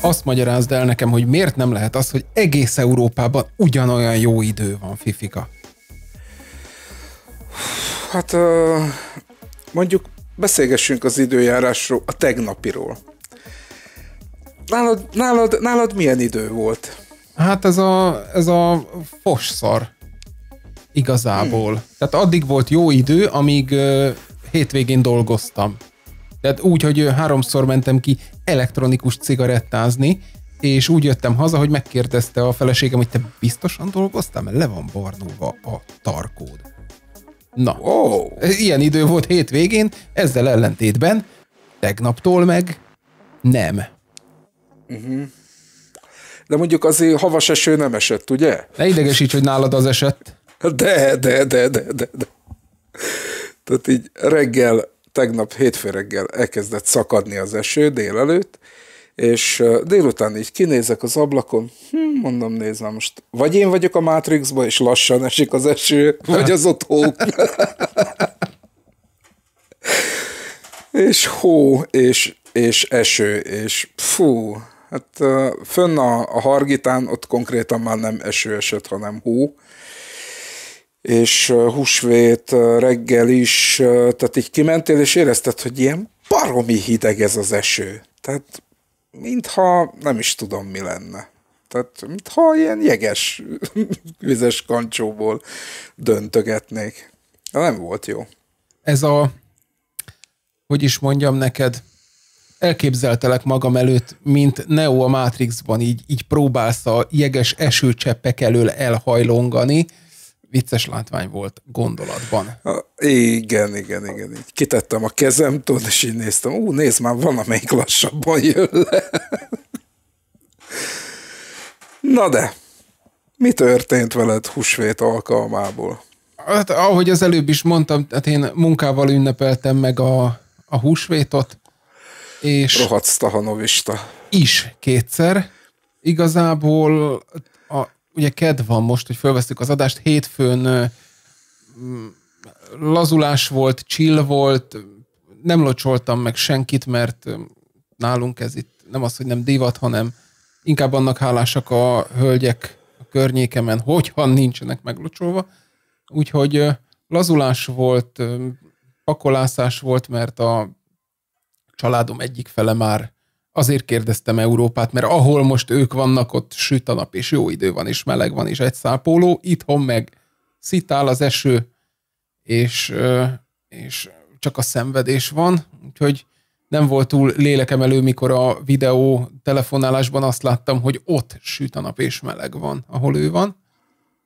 Azt magyarázd el nekem, hogy miért nem lehet az, hogy egész Európában ugyanolyan jó idő van, Fifika? Hát mondjuk beszélgessünk az időjárásról, a tegnapiról nálad, nálad, nálad milyen idő volt? Hát ez a, ez a fosszar igazából. Hmm. Tehát addig volt jó idő, amíg uh, hétvégén dolgoztam. Tehát úgy, hogy háromszor mentem ki elektronikus cigarettázni, és úgy jöttem haza, hogy megkérdezte a feleségem, hogy te biztosan dolgoztál, mert le van barnulva a tarkód. Na, oh. ilyen idő volt hétvégén, ezzel ellentétben tegnaptól meg nem. Uh-huh. De mondjuk azért havas eső nem esett, ugye? Ne idegesíts, hogy nálad az esett. De, de, de, de, de, de. Tehát így reggel, tegnap hétfő reggel elkezdett szakadni az eső délelőtt, és délután így kinézek az ablakon, hm, mondom, nézem most, vagy én vagyok a mátrixban és lassan esik az eső, vagy az ott hó. és hó, és, és eső, és fú, Hát fönn a, a Hargitán ott konkrétan már nem eső esett, hanem hó. És húsvét reggel is, tehát így kimentél, és érezted, hogy ilyen baromi hideg ez az eső. Tehát mintha nem is tudom, mi lenne. Tehát mintha ilyen jeges, vizes kancsóból döntögetnék. De nem volt jó. Ez a, hogy is mondjam neked, elképzeltelek magam előtt, mint Neo a Matrixban, így, így próbálsz a jeges esőcseppek elől elhajlongani. Vicces látvány volt gondolatban. Igen, igen, igen. Így kitettem a kezem, tudod, és így néztem, ú, nézd már, van, amelyik lassabban jön le. Na de, mi történt veled húsvét alkalmából? Hát, ahogy az előbb is mondtam, hát én munkával ünnepeltem meg a, a húsvétot, és Rohadt stahanovista. Is kétszer. Igazából a, ugye kedv van most, hogy felvesztük az adást, hétfőn lazulás volt, chill volt, nem locsoltam meg senkit, mert nálunk ez itt nem az, hogy nem divat, hanem inkább annak hálásak a hölgyek a környékemen, hogyha nincsenek meglocsolva. Úgyhogy lazulás volt, pakolászás volt, mert a családom egyik fele már azért kérdeztem Európát, mert ahol most ők vannak, ott süt a nap, és jó idő van, és meleg van, és egy szápoló, itthon meg szitál az eső, és, és csak a szenvedés van, úgyhogy nem volt túl elő, mikor a videó telefonálásban azt láttam, hogy ott süt a nap és meleg van, ahol ő van,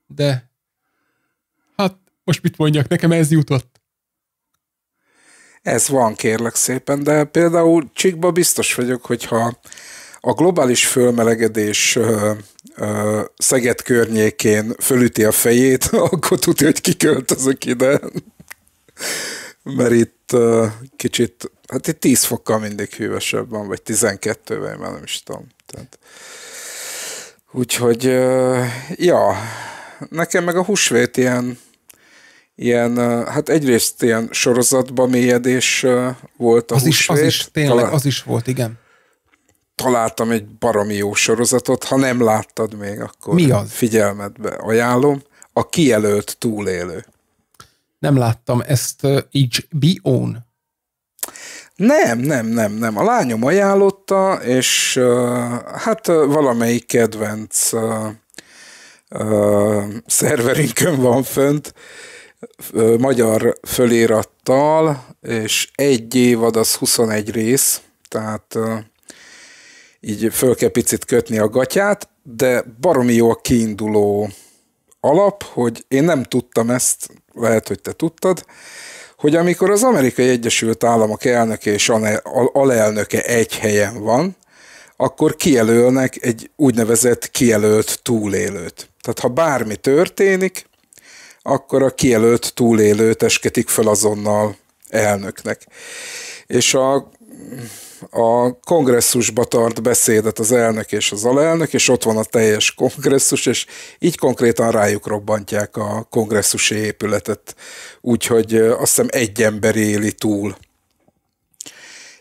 de hát most mit mondjak, nekem ez jutott. Ez van, kérlek szépen, de például Csíkba biztos vagyok, hogyha a globális fölmelegedés ö, ö, Szeged környékén fölüti a fejét, akkor tudja, hogy kiköltözök ide. Mert itt ö, kicsit, hát itt 10 fokkal mindig hűvösebb van, vagy 12-vel, már nem is tudom. Tehát, úgyhogy, ö, ja, nekem meg a húsvét ilyen ilyen, hát egyrészt ilyen sorozatba mélyedés volt a az húsvét. Is, az is, tényleg, Talán... az is volt, igen. Találtam egy baromi jó sorozatot, ha nem láttad még, akkor Mi az? figyelmetbe ajánlom. A kijelölt túlélő. Nem láttam ezt HBO-n. Nem, nem, nem, nem. A lányom ajánlotta, és hát valamelyik kedvenc szerverünkön van fönt, magyar fölérattal, és egy évad az 21 rész, tehát így föl kell picit kötni a gatyát, de baromi jó a kiinduló alap, hogy én nem tudtam ezt, lehet, hogy te tudtad, hogy amikor az Amerikai Egyesült Államok elnöke és alelnöke egy helyen van, akkor kijelölnek egy úgynevezett kijelölt túlélőt. Tehát ha bármi történik, akkor a kielőtt túlélő esketik fel azonnal elnöknek. És a a kongresszusba tart beszédet az elnök és az alelnök, és ott van a teljes kongresszus, és így konkrétan rájuk robbantják a kongresszusi épületet, úgyhogy azt hiszem egy ember éli túl.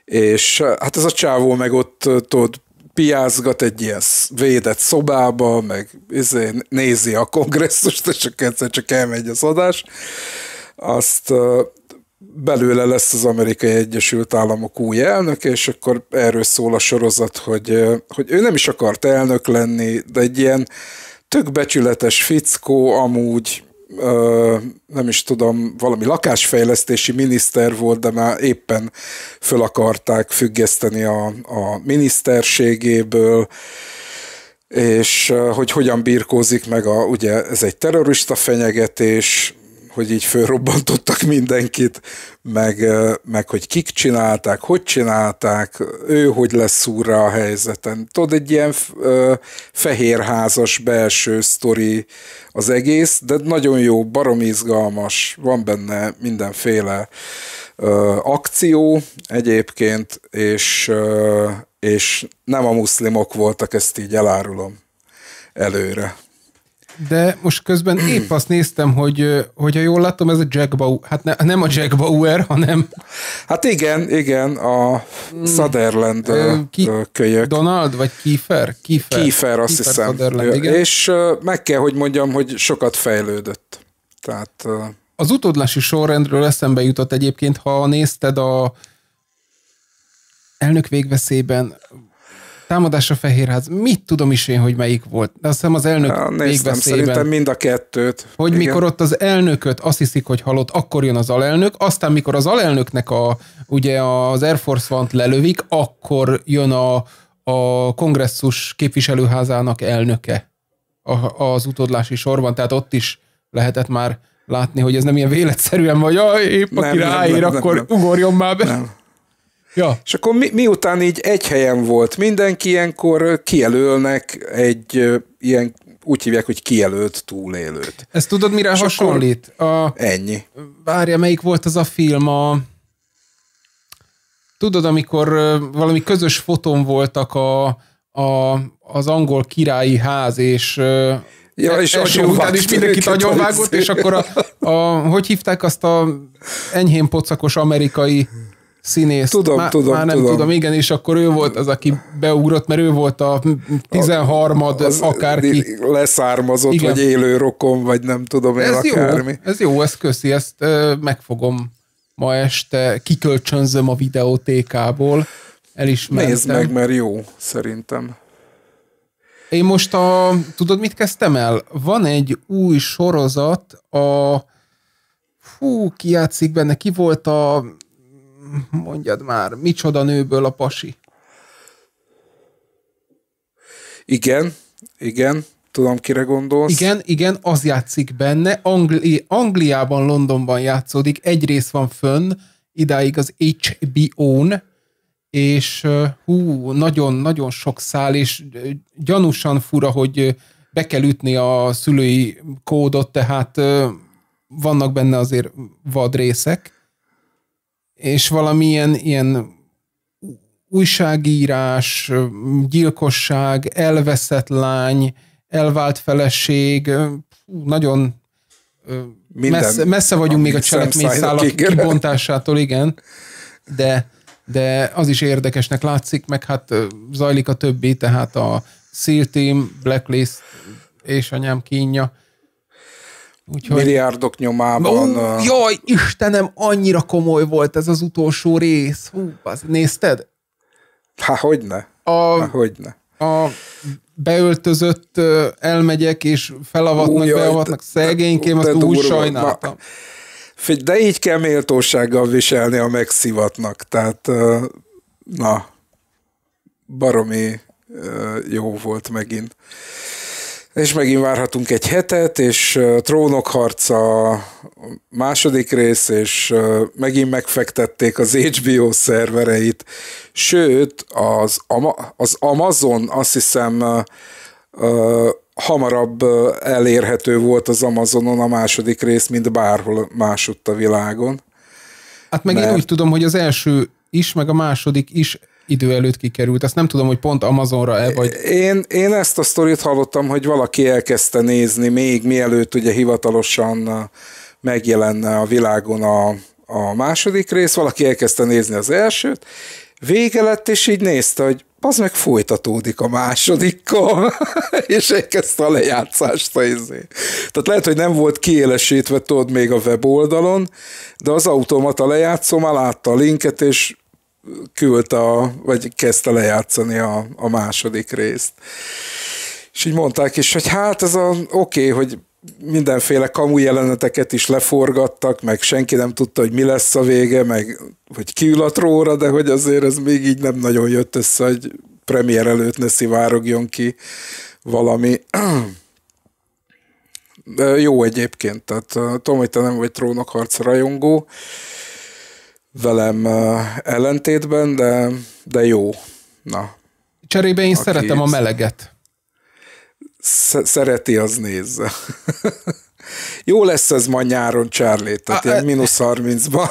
És hát ez a csávó meg ott tudod, piázgat egy ilyen védett szobába, meg izé, nézi a kongresszust, és csak egyszer csak elmegy az adás. Azt belőle lesz az Amerikai Egyesült Államok új elnök, és akkor erről szól a sorozat, hogy, hogy ő nem is akart elnök lenni, de egy ilyen tök becsületes fickó amúgy ö, nem is tudom, valami lakásfejlesztési miniszter volt, de már éppen föl akarták függeszteni a, a miniszterségéből, és hogy hogyan birkózik meg a, ugye ez egy terrorista fenyegetés, hogy így fölrobbantottak mindenkit, meg, meg hogy kik csinálták, hogy csinálták, ő hogy lesz szúrra a helyzeten. Tudod, egy ilyen fehérházas belső sztori az egész, de nagyon jó, barom izgalmas, van benne mindenféle akció egyébként, és, és nem a muszlimok voltak, ezt így elárulom előre. De most közben épp azt néztem, hogy, hogy ha jól láttam, ez a Jack Bauer, hát ne, nem a Jack Bauer, hanem... Hát igen, igen, a hmm. Sutherland Ki, kölyök. Donald, vagy Kiefer? Kiefer, Kiefer azt Kiefer hiszem. Sutherland, igen. És meg kell, hogy mondjam, hogy sokat fejlődött. Tehát... Az utódlási sorrendről eszembe jutott egyébként, ha nézted a elnök végveszélyben támadás a Fehérház, mit tudom is én, hogy melyik volt. De azt hiszem az elnök Há, néztem, szerintem mind a kettőt. Hogy Igen. mikor ott az elnököt azt hiszik, hogy halott, akkor jön az alelnök, aztán mikor az alelnöknek a, ugye az Air Force One-t lelövik, akkor jön a, a kongresszus képviselőházának elnöke a, az utódlási sorban, tehát ott is lehetett már látni, hogy ez nem ilyen véletszerűen, vagy épp aki ráér, akkor nem, nem. ugorjon már be. Nem. Ja. És akkor mi, miután így egy helyen volt mindenki, ilyenkor kijelölnek egy ilyen, úgy hívják, hogy kijelölt túlélőt. Ezt tudod, mire És hasonlít? A, ennyi. Várja, melyik volt az a film a... Tudod, amikor valami közös fotón voltak a, a, az angol királyi ház, és Ja, és első után is mindenkit agyonvágott, és akkor a, a, hogy hívták azt a enyhén pocakos amerikai színész. Tudom, má, tudom, már nem tudom. tudom. Igen, és akkor ő volt az, aki beugrott, mert ő volt a 13 az akárki. Leszármazott, igen. vagy élő rokon, vagy nem tudom én ez akármi. Jó, ez jó, ez köszi, ezt ö, megfogom ma este, kikölcsönzöm a videótékából, el is mentem. Nézd meg, mert jó, szerintem. Én most a, tudod, mit kezdtem el? Van egy új sorozat, a, hú, ki játszik benne, ki volt a mondjad már, micsoda nőből a pasi. Igen, igen, tudom, kire gondolsz. Igen, igen, az játszik benne. Angli- Angliában, Londonban játszódik, egy rész van fönn, idáig az HBO-n, és hú, nagyon-nagyon sok szál, és gyanúsan fura, hogy be kell ütni a szülői kódot, tehát vannak benne azért vad részek és valamilyen ilyen újságírás, gyilkosság, elveszett lány, elvált feleség, nagyon Minden, messze, messze vagyunk még a szállak kibontásától, igen, de, de az is érdekesnek látszik, meg hát zajlik a többi, tehát a SEAL Team, Blacklist és anyám kínja, Úgyhogy... Milliárdok nyomában. Ó, jaj, Istenem, annyira komoly volt ez az utolsó rész. Hú, az, nézted? Há, hogyne. A... Há, hogyne. A beöltözött elmegyek, és felavatnak, jaj, beavatnak szegénykém, azt úgy sajnáltam. Ma... De így kell méltósággal viselni a megszivatnak. Tehát, na, baromi jó volt megint. És megint várhatunk egy hetet, és a Trónok harca második rész, és megint megfektették az HBO szervereit. Sőt, az, Ama- az Amazon azt hiszem hamarabb elérhető volt az Amazonon a második rész, mint bárhol másodt a világon. Hát meg Mert... én úgy tudom, hogy az első is, meg a második is idő előtt kikerült. Ezt nem tudom, hogy pont Amazonra-e, vagy... Én, én ezt a sztorit hallottam, hogy valaki elkezdte nézni még mielőtt ugye hivatalosan uh, megjelenne a világon a, a második rész, valaki elkezdte nézni az elsőt, vége lett, és így nézte, hogy az meg folytatódik a másodikkal, és elkezdte a lejátszást a izé. Tehát lehet, hogy nem volt kiélesítve, tudod, még a weboldalon, de az automata lejátszó már látta a linket, és küldte, a, vagy kezdte lejátszani a, a második részt. És így mondták is, hogy hát ez a, oké, okay, hogy mindenféle kamu jeleneteket is leforgattak, meg senki nem tudta, hogy mi lesz a vége, meg hogy kiül a tróra, de hogy azért ez még így nem nagyon jött össze, hogy premier előtt ne szivárogjon ki valami. De jó egyébként, tehát tudom, hogy te nem vagy trónokharc rajongó, velem ellentétben, de, de jó. Na. Cserébe én Aki szeretem a meleget. Sz- szereti, az nézze. jó lesz ez ma nyáron, Charlie, tehát a, ilyen e- mínusz 30-ba.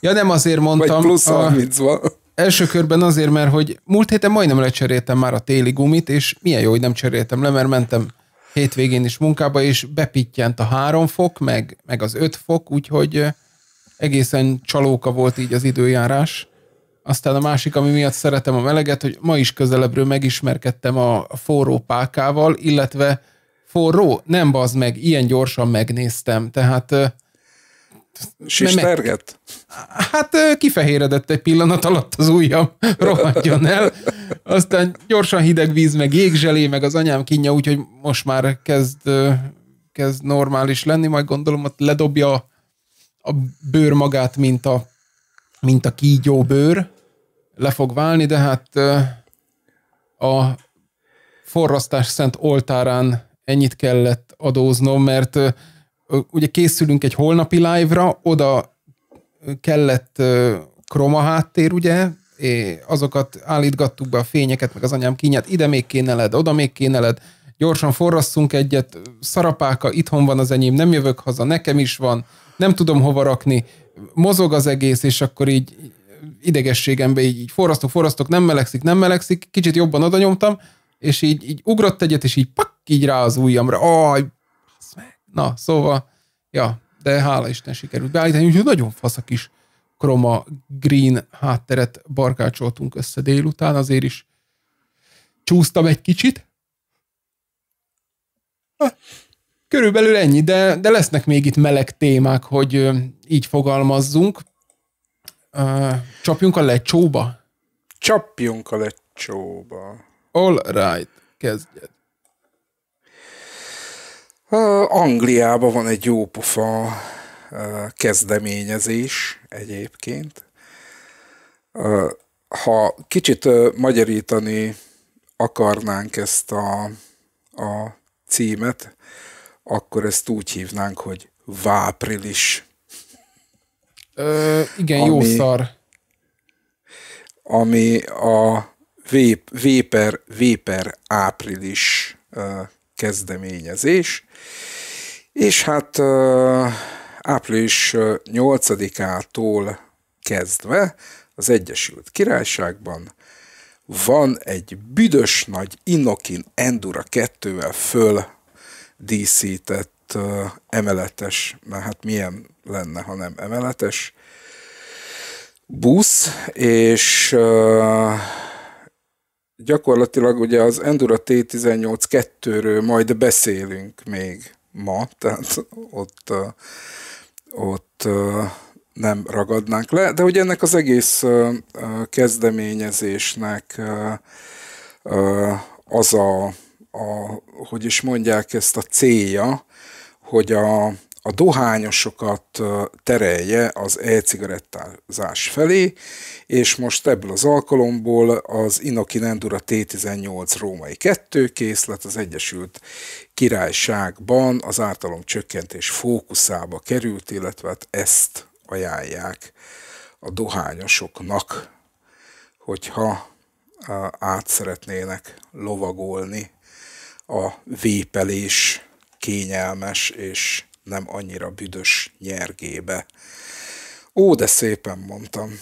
ja, nem azért mondtam. Vagy plusz 30-ba. Első körben azért, mert hogy múlt héten majdnem lecseréltem már a téli gumit, és milyen jó, hogy nem cseréltem le, mert mentem hétvégén is munkába, és bepittyent a három fok, meg, meg az öt fok, úgyhogy egészen csalóka volt így az időjárás. Aztán a másik, ami miatt szeretem a meleget, hogy ma is közelebbről megismerkedtem a forró pákával, illetve forró, nem bazd meg, ilyen gyorsan megnéztem. Tehát Sisterget? Hát kifehéredett egy pillanat alatt az ujjam, rohadjon el. Aztán gyorsan hideg víz, meg jégzselé, meg az anyám kinya, úgyhogy most már kezd, kezd normális lenni, majd gondolom hogy ledobja a bőr magát, mint a, mint a kígyó bőr le fog válni, de hát a forrasztás szent oltárán ennyit kellett adóznom, mert ugye készülünk egy holnapi live-ra, oda kellett kroma háttér, ugye, és azokat állítgattuk be a fényeket, meg az anyám kínját, ide még kéne led, oda még kéne led, gyorsan forrasszunk egyet, szarapáka, itthon van az enyém, nem jövök haza, nekem is van, nem tudom hova rakni, mozog az egész, és akkor így idegességembe így, így forrasztok, forrasztok, nem melegszik, nem melegszik, kicsit jobban oda nyomtam, és így, így ugrott egyet, és így pak, így rá az ujjamra. Aj, na, szóval, ja, de hála Isten sikerült beállítani, úgyhogy nagyon fasz a kis kroma green hátteret barkácsoltunk össze délután, azért is csúsztam egy kicsit. Körülbelül ennyi, de, de lesznek még itt meleg témák, hogy így fogalmazzunk. Csapjunk a lecsóba? Csapjunk a lecsóba. All right, kezdjed. Angliában van egy jó pofa kezdeményezés egyébként. Ha kicsit magyarítani akarnánk ezt a, a címet, akkor ezt úgy hívnánk, hogy váprilis. Ö, igen, ami, jó szar. Ami a vép, véper, véper április kezdeményezés, és hát április 8-ától kezdve az Egyesült Királyságban van egy büdös nagy Inokin Endura 2-vel föl díszített emeletes, mert hát milyen lenne, ha nem emeletes busz, és gyakorlatilag ugye az Endura T18 2-ről majd beszélünk még ma, tehát ott, ott nem ragadnánk le, de hogy ennek az egész kezdeményezésnek az a a, hogy is mondják ezt a célja, hogy a, a dohányosokat terelje az e-cigarettázás felé, és most ebből az alkalomból az Inoki Endura T18 római 2 készlet az Egyesült Királyságban az ártalom csökkentés fókuszába került, illetve hát ezt ajánlják a dohányosoknak, hogyha át szeretnének lovagolni a vépelés kényelmes és nem annyira büdös nyergébe. Ó, de szépen mondtam.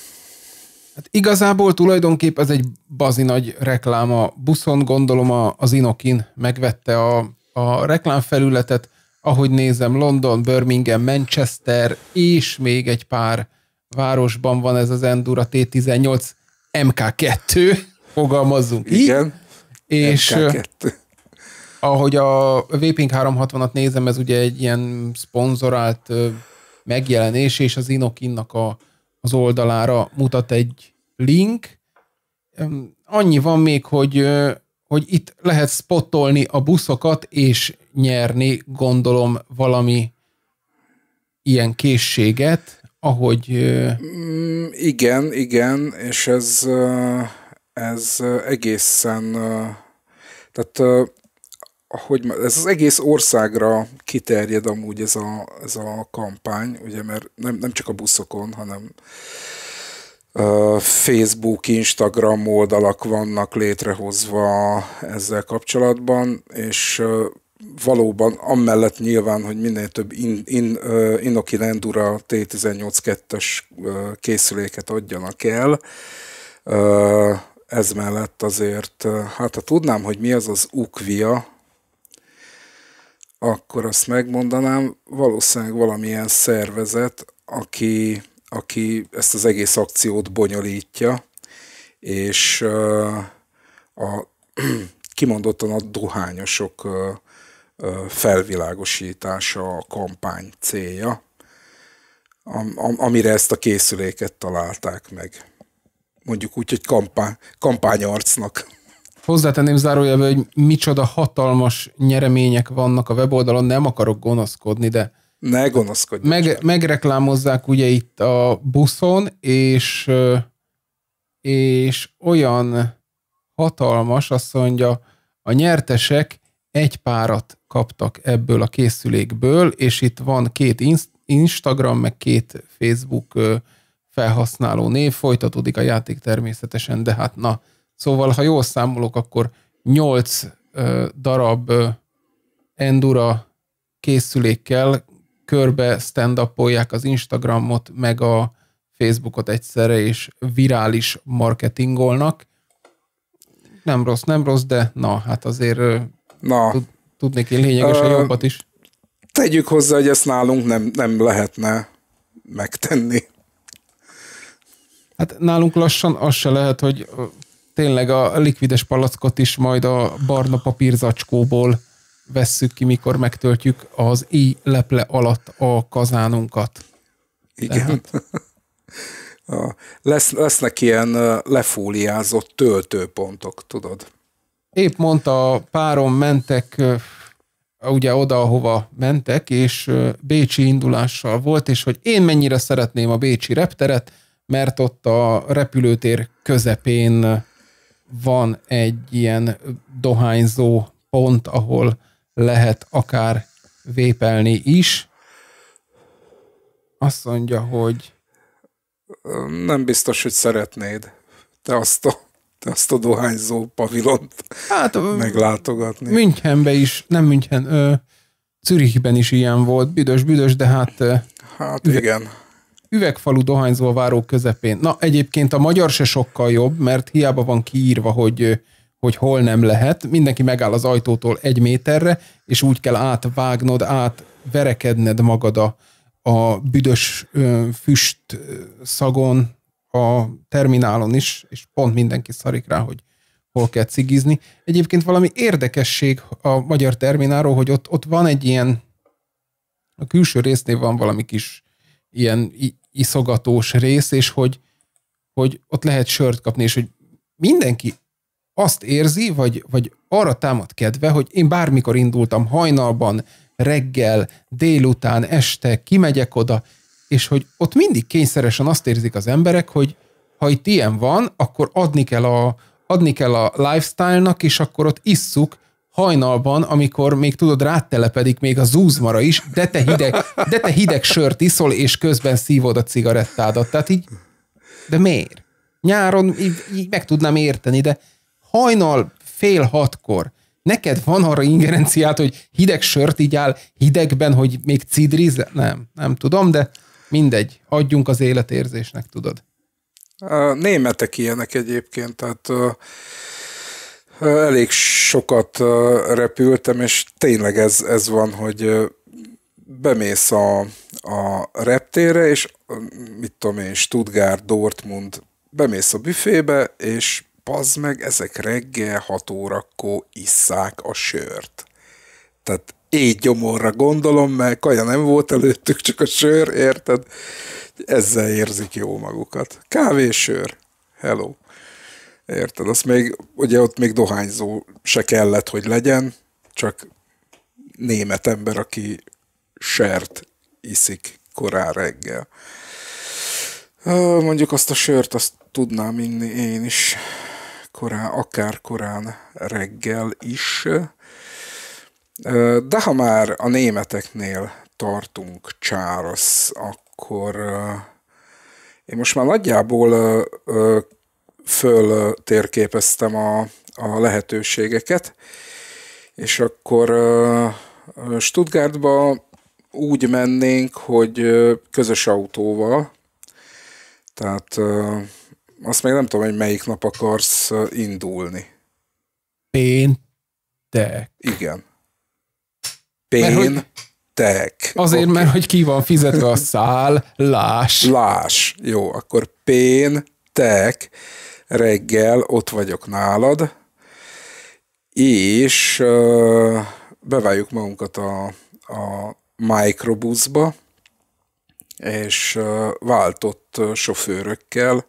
Hát igazából tulajdonképp ez egy bazi nagy reklám. A buszon gondolom a, az Inokin megvette a, a reklámfelületet, ahogy nézem, London, Birmingham, Manchester, és még egy pár városban van ez az Endura T18 MK2, fogalmazzunk Igen. Így, és MK2 ahogy a Vaping 360-at nézem, ez ugye egy ilyen szponzorált megjelenés, és az Inokinnak a, az oldalára mutat egy link. Annyi van még, hogy, hogy itt lehet spottolni a buszokat, és nyerni, gondolom, valami ilyen készséget, ahogy... Mm, igen, igen, és ez, ez egészen... Tehát hogy ez az egész országra kiterjed amúgy ez a, ez a kampány, ugye, mert nem, nem csak a buszokon, hanem Facebook, Instagram oldalak vannak létrehozva ezzel kapcsolatban, és valóban amellett nyilván, hogy minél több in, in, uh, Inoki Lendura T18-2-es uh, készüléket adjanak el, uh, ez mellett azért, hát ha tudnám, hogy mi az az ukvia, akkor azt megmondanám, valószínűleg valamilyen szervezet, aki, aki ezt az egész akciót bonyolítja, és a, kimondottan a dohányosok felvilágosítása a kampány célja, amire ezt a készüléket találták meg. Mondjuk úgy, hogy kampány, kampányarcnak hozzátenném zárójelbe, hogy micsoda hatalmas nyeremények vannak a weboldalon, nem akarok gonoszkodni, de ne gonoszkodj. Meg, megreklámozzák ugye itt a buszon, és, és olyan hatalmas, azt mondja, a nyertesek egy párat kaptak ebből a készülékből, és itt van két Instagram, meg két Facebook felhasználó név, folytatódik a játék természetesen, de hát na, Szóval, ha jól számolok, akkor 8 darab Endura készülékkel körbe stand az Instagramot, meg a Facebookot egyszerre, és virális marketingolnak. Nem rossz, nem rossz, de na, hát azért na. tudnék én lényegesen Ö, jobbat is. Tegyük hozzá, hogy ezt nálunk nem, nem lehetne megtenni. Hát nálunk lassan az se lehet, hogy tényleg a likvides palackot is majd a barna papírzacskóból vesszük ki, mikor megtöltjük az i leple alatt a kazánunkat. Igen. Tehát... Lesz, lesznek ilyen lefóliázott töltőpontok, tudod? Épp mondta, párom mentek ugye oda, ahova mentek, és Bécsi indulással volt, és hogy én mennyire szeretném a Bécsi repteret, mert ott a repülőtér közepén van egy ilyen dohányzó pont, ahol lehet akár vépelni is. Azt mondja, hogy... Nem biztos, hogy szeretnéd. Te azt a, te azt a dohányzó pavilont hát, meglátogatni. Münchenben is, nem München, Zürichben is ilyen volt, büdös-büdös, de hát... hát üveg, igen üvegfalú dohányzó váró közepén. Na, egyébként a magyar se sokkal jobb, mert hiába van kiírva, hogy hogy hol nem lehet, mindenki megáll az ajtótól egy méterre, és úgy kell átvágnod, átverekedned magad a, a büdös ö, füst szagon a terminálon is, és pont mindenki szarik rá, hogy hol kell cigizni. Egyébként valami érdekesség a magyar termináról, hogy ott, ott van egy ilyen, a külső résznél van valami kis ilyen iszogatós rész, és hogy, hogy ott lehet sört kapni, és hogy mindenki azt érzi, vagy, vagy arra támad kedve, hogy én bármikor indultam hajnalban, reggel, délután, este, kimegyek oda, és hogy ott mindig kényszeresen azt érzik az emberek, hogy ha itt ilyen van, akkor adni kell a, adni kell a lifestyle-nak, és akkor ott isszuk, hajnalban, amikor még tudod, rátelepedik még a zúzmara is, de te hideg, de te hideg sört iszol, és közben szívod a cigarettádat. Tehát így, de miért? Nyáron így, így meg tudnám érteni, de hajnal fél hatkor neked van arra ingerenciát, hogy hideg sört így áll hidegben, hogy még cidriz? Nem, nem tudom, de mindegy, adjunk az életérzésnek, tudod. A németek ilyenek egyébként, tehát elég sokat repültem, és tényleg ez, ez van, hogy bemész a, a reptére és mit tudom én, Stuttgart, Dortmund, bemész a büfébe, és pazd meg, ezek reggel 6 órakor isszák a sört. Tehát így gyomorra gondolom, mert kaja nem volt előttük, csak a sör, érted? Ezzel érzik jó magukat. Kávésör. Hello. Érted? Azt még, ugye ott még dohányzó se kellett, hogy legyen, csak német ember, aki sert iszik korán reggel. Mondjuk azt a sört, azt tudnám inni én is korán, akár korán reggel is. De ha már a németeknél tartunk, Charles, akkor én most már nagyjából föltérképeztem a, a lehetőségeket, és akkor Stuttgartba úgy mennénk, hogy közös autóval, tehát azt még nem tudom, hogy melyik nap akarsz indulni. Péntek. Igen. Péntek. Azért, okay. mert hogy ki van fizetve a szál, lás. Lás. Jó, akkor Péntek reggel ott vagyok nálad, és beváljuk magunkat a, a microbuszba, és váltott sofőrökkel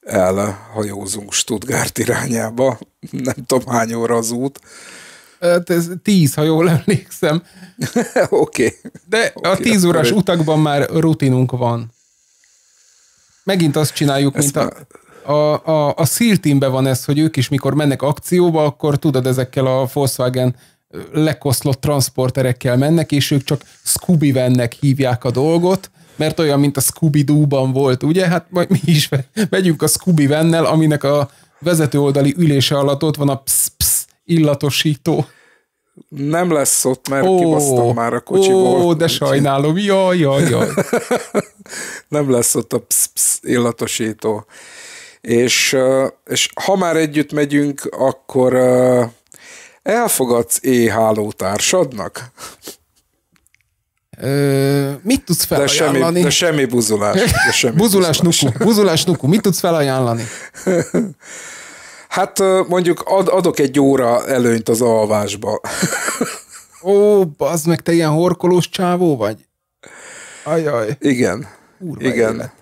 elhajózunk Stuttgart irányába. Nem tudom hány óra az út. Hát ez tíz, ha jól emlékszem. Oké. okay. De okay, a tíz órás utakban már rutinunk van. Megint azt csináljuk, mint a a, a, a SEAL van ez, hogy ők is mikor mennek akcióba, akkor tudod, ezekkel a Volkswagen lekoszlott transporterekkel mennek, és ők csak scooby vennek hívják a dolgot, mert olyan, mint a scooby dooban volt, ugye? Hát majd mi is megyünk a scooby vennel, aminek a vezető oldali ülése alatt ott van a psz-psz illatosító. Nem lesz ott, mert ó, kibasztam már a kocsiból. Ó, de sajnálom, jaj, jaj, jaj. Nem lesz ott a psz-psz illatosító és, és ha már együtt megyünk, akkor elfogadsz éhálótársadnak? Ö, mit tudsz felajánlani? De semmi, de semmi buzulás. De semmi buzulás, buzulás nuku. Buzulás nuku. Mit tudsz felajánlani? Hát mondjuk ad, adok egy óra előnyt az alvásba. Ó, az meg te ilyen horkolós csávó vagy? Ajaj. Igen. Kurva Igen. Élet.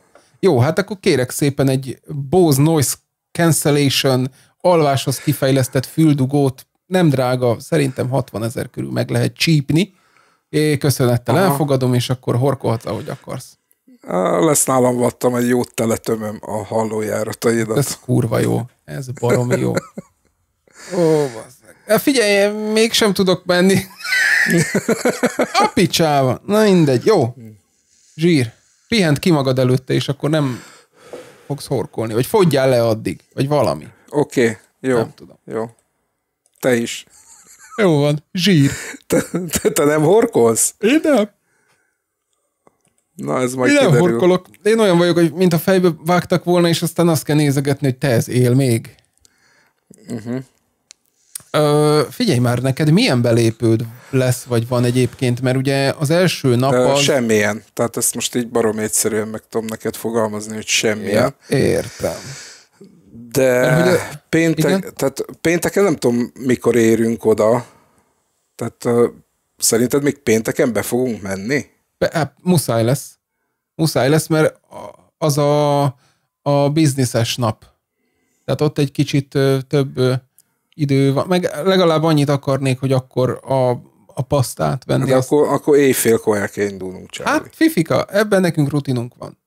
Jó, hát akkor kérek szépen egy Bose Noise Cancellation alváshoz kifejlesztett füldugót, nem drága, szerintem 60 ezer körül meg lehet csípni. É, köszönettel Aha. elfogadom, és akkor horkolhatsz, ahogy akarsz. Lesz nálam vattam egy jót teletömöm a hallójárataidat. Ez kurva jó. Ez baromi jó. Ó, bazdmeg. Figyelj, mégsem tudok menni. a picsába. Na mindegy, jó. Zsír pihent ki magad előtte, és akkor nem fogsz horkolni, vagy fogyjál le addig, vagy valami. Oké, okay, jó. Nem tudom. Jó. Te is. Jó van, zsír. Te, te, te nem horkolsz? Én nem. Na, ez majd Én nem kiderül. horkolok. Én olyan vagyok, hogy mint a fejbe vágtak volna, és aztán azt kell nézegetni, hogy te ez él még. Uh-huh. Ö, figyelj már, neked milyen belépőd lesz, vagy van egyébként, mert ugye az első nap Ö, az... Semmilyen. Tehát ezt most így barom egyszerűen meg tudom neked fogalmazni, hogy semmilyen. Értem. De péntek, tehát pénteken nem tudom, mikor érünk oda. Tehát uh, szerinted még pénteken be fogunk menni? Be, á, hát muszáj lesz. Muszáj lesz, mert az a, a bizniszes nap. Tehát ott egy kicsit több idő van, meg legalább annyit akarnék, hogy akkor a, a pasztát venni. Hát akkor, akkor éjfélkor el kell indulnunk, Charlie. Hát fifika, ebben nekünk rutinunk van.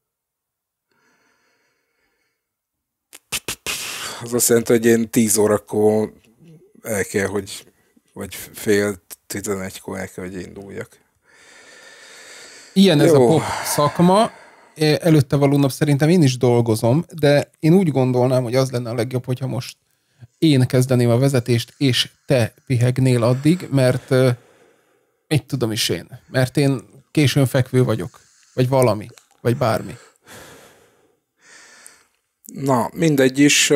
Az azt jelenti, hogy én 10 órakor el kell, hogy vagy fél 11-kor el kell, hogy induljak. Ilyen Jó. ez a pop szakma. Előtte való nap szerintem én is dolgozom, de én úgy gondolnám, hogy az lenne a legjobb, hogyha most én kezdeném a vezetést, és te pihegnél addig, mert mit tudom is én, mert én későn fekvő vagyok, vagy valami, vagy bármi. Na, mindegy is,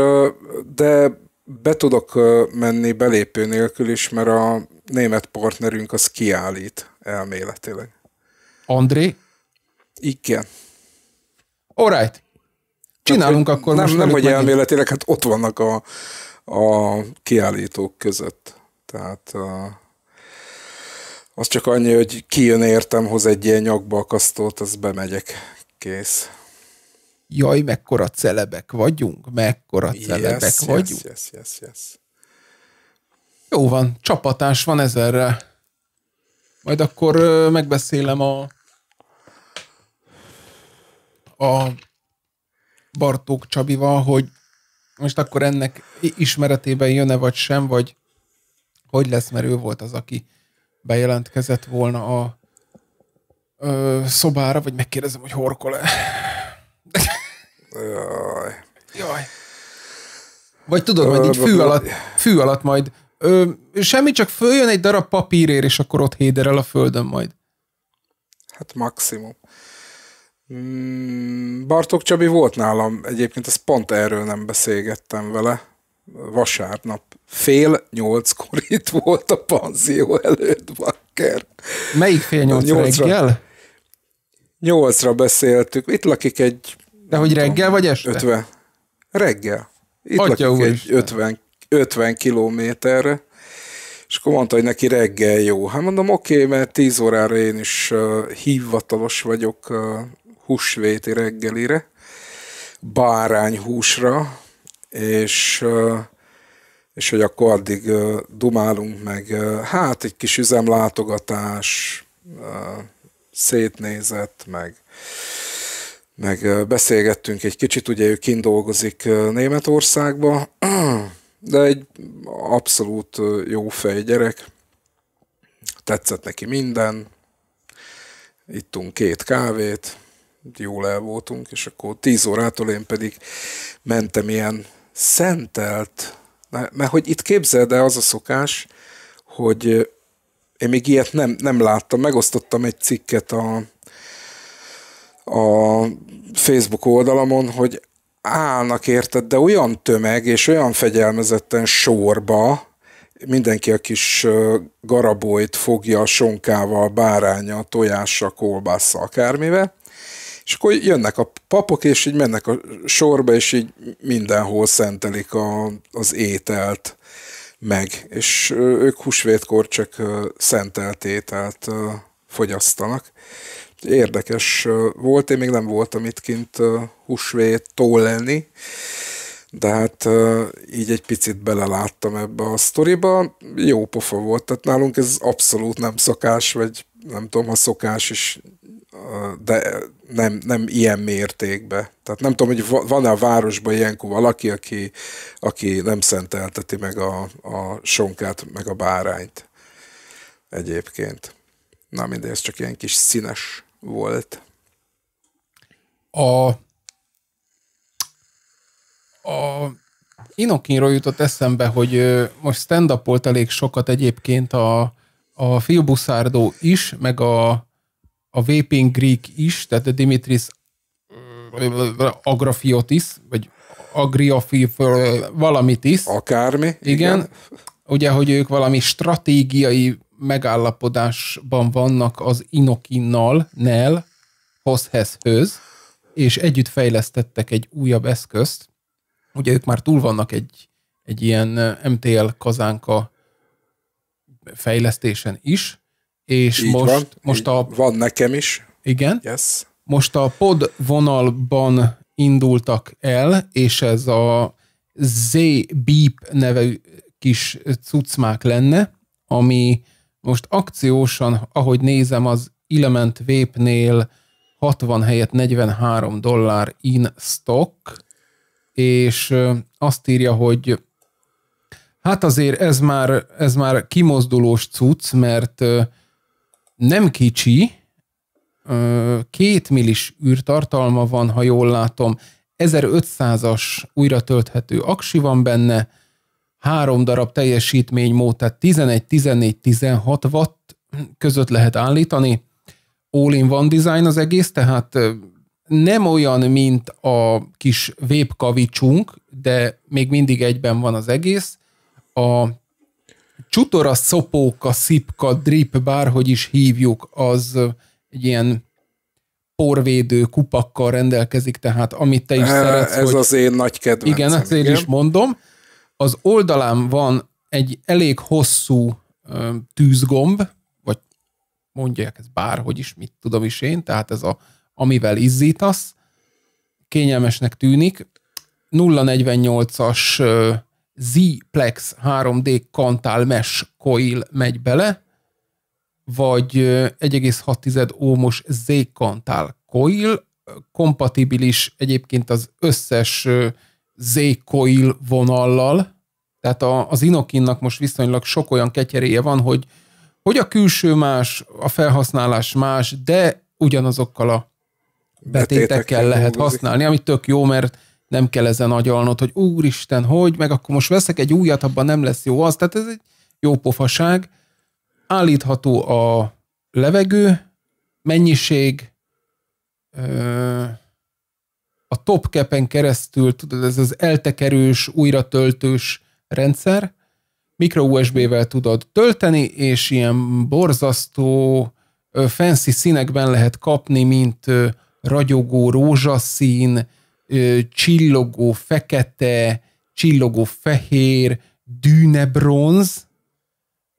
de be tudok menni belépő nélkül is, mert a német partnerünk az kiállít elméletileg. André? Igen. Alright. Csinálunk hát, akkor nem, most. Nem, hogy elméletileg, hát ott vannak a a kiállítók között. Tehát az csak annyi, hogy kijön értem hoz egy ilyen nyakba akasztót, az bemegyek, kész. Jaj, mekkora celebek vagyunk, mekkora celebek yes, vagyunk. Yes, yes, yes. Jó van, csapatás van ezerre. Majd akkor megbeszélem a a Bartók Csabival, hogy most akkor ennek ismeretében jön-e vagy sem, vagy hogy lesz, mert ő volt az, aki bejelentkezett volna a ö, szobára, vagy megkérdezem, hogy horkol-e. Jaj. Jaj. Vagy tudod, majd így fű alatt, fű alatt majd ö, semmi, csak följön egy darab papírér, és akkor ott héderel a földön majd. Hát maximum. Mm, Bartók Csabi volt nálam, egyébként ezt pont erről nem beszélgettem vele. Vasárnap fél nyolckor itt volt a panzió előtt, bakker. Melyik fél nyolc nyolcra, reggel? Nyolcra beszéltük. Itt lakik egy... De hogy reggel tudom, vagy este? 50. Reggel. Itt Atya lakik egy Ötven 50, 50 kilométerre. És akkor mondta, hogy neki reggel jó. Hát mondom, oké, okay, mert 10 órára én is uh, hivatalos vagyok uh, húsvéti reggelire, bárányhúsra, és, és hogy akkor addig dumálunk meg. Hát egy kis üzemlátogatás, szétnézett, meg, meg beszélgettünk egy kicsit, ugye ő kint dolgozik Németországba, de egy abszolút jó fej gyerek, tetszett neki minden, ittunk két kávét, jól el voltunk, és akkor 10 órától én pedig mentem ilyen szentelt, mert hogy itt képzeld el az a szokás, hogy én még ilyet nem, nem láttam, megosztottam egy cikket a, a Facebook oldalamon, hogy állnak érted, de olyan tömeg és olyan fegyelmezetten sorba, mindenki a kis garabolyt fogja sonkával, báránya, tojással, kolbásszal, akármivel, és akkor jönnek a papok, és így mennek a sorba, és így mindenhol szentelik a, az ételt meg. És ők húsvétkor csak szentelt ételt fogyasztanak. Érdekes volt, én még nem voltam itt kint húsvéttól lenni, de hát így egy picit beleláttam ebbe a sztoriba, jó pofa volt, tehát nálunk ez abszolút nem szokás, vagy nem tudom, a szokás is, de nem, nem ilyen mértékben. Tehát nem tudom, hogy van-e a városban ilyenkor valaki, aki, aki nem szentelteti meg a, a sonkát, meg a bárányt egyébként. Na mindegy, ez csak ilyen kis színes volt. A, a Inokinról jutott eszembe, hogy most stand-up volt elég sokat egyébként a, a Phil is, meg a, a Vaping Greek is, tehát a Dimitris mm, Agrafiotis, vagy Agriafi, valamit is. Akármi. Igen. igen. Ugye, hogy ők valami stratégiai megállapodásban vannak az Inokinnal, Nel, höz, és együtt fejlesztettek egy újabb eszközt. Ugye ők már túl vannak egy, egy ilyen MTL kazánka fejlesztésen is, és Így most, van. most a... Van nekem is. Igen. Yes. Most a pod vonalban indultak el, és ez a Z-Beep nevű kis cuccmák lenne, ami most akciósan, ahogy nézem, az Element Vape-nél 60 helyett 43 dollár in stock, és azt írja, hogy Hát azért ez már, ez már kimozdulós cucc, mert nem kicsi, két millis űrtartalma van, ha jól látom, 1500-as újra tölthető aksi van benne, három darab teljesítménymód, tehát 11, 14, 16 watt között lehet állítani. All-in-one design az egész, tehát nem olyan, mint a kis vépkavicsunk, de még mindig egyben van az egész a csutora, szopóka, szipka, drip, bárhogy is hívjuk, az egy ilyen porvédő kupakkal rendelkezik, tehát amit te is szeretsz. Ez hogy, az én nagy kedvencem. Igen, ezt én is mondom. Az oldalán van egy elég hosszú tűzgomb, vagy mondják ez bárhogy is, mit tudom is én, tehát ez a, amivel izzítasz, kényelmesnek tűnik. 048-as Z-Plex 3D kantál mesh coil megy bele, vagy 1,6 ohmos Z-kantál coil, kompatibilis egyébként az összes Z-coil vonallal, tehát az Inokinnak most viszonylag sok olyan ketyeréje van, hogy, hogy a külső más, a felhasználás más, de ugyanazokkal a betétekkel lehet használni, ami tök jó, mert nem kell ezen agyalnod, hogy úristen, hogy, meg akkor most veszek egy újat, abban nem lesz jó az, tehát ez egy jó pofaság. Állítható a levegő, mennyiség, a top kepen keresztül, tudod, ez az eltekerős, töltős rendszer, mikro USB-vel tudod tölteni, és ilyen borzasztó fancy színekben lehet kapni, mint ragyogó rózsaszín, ö, csillogó fekete, csillogó fehér, dűne bronz.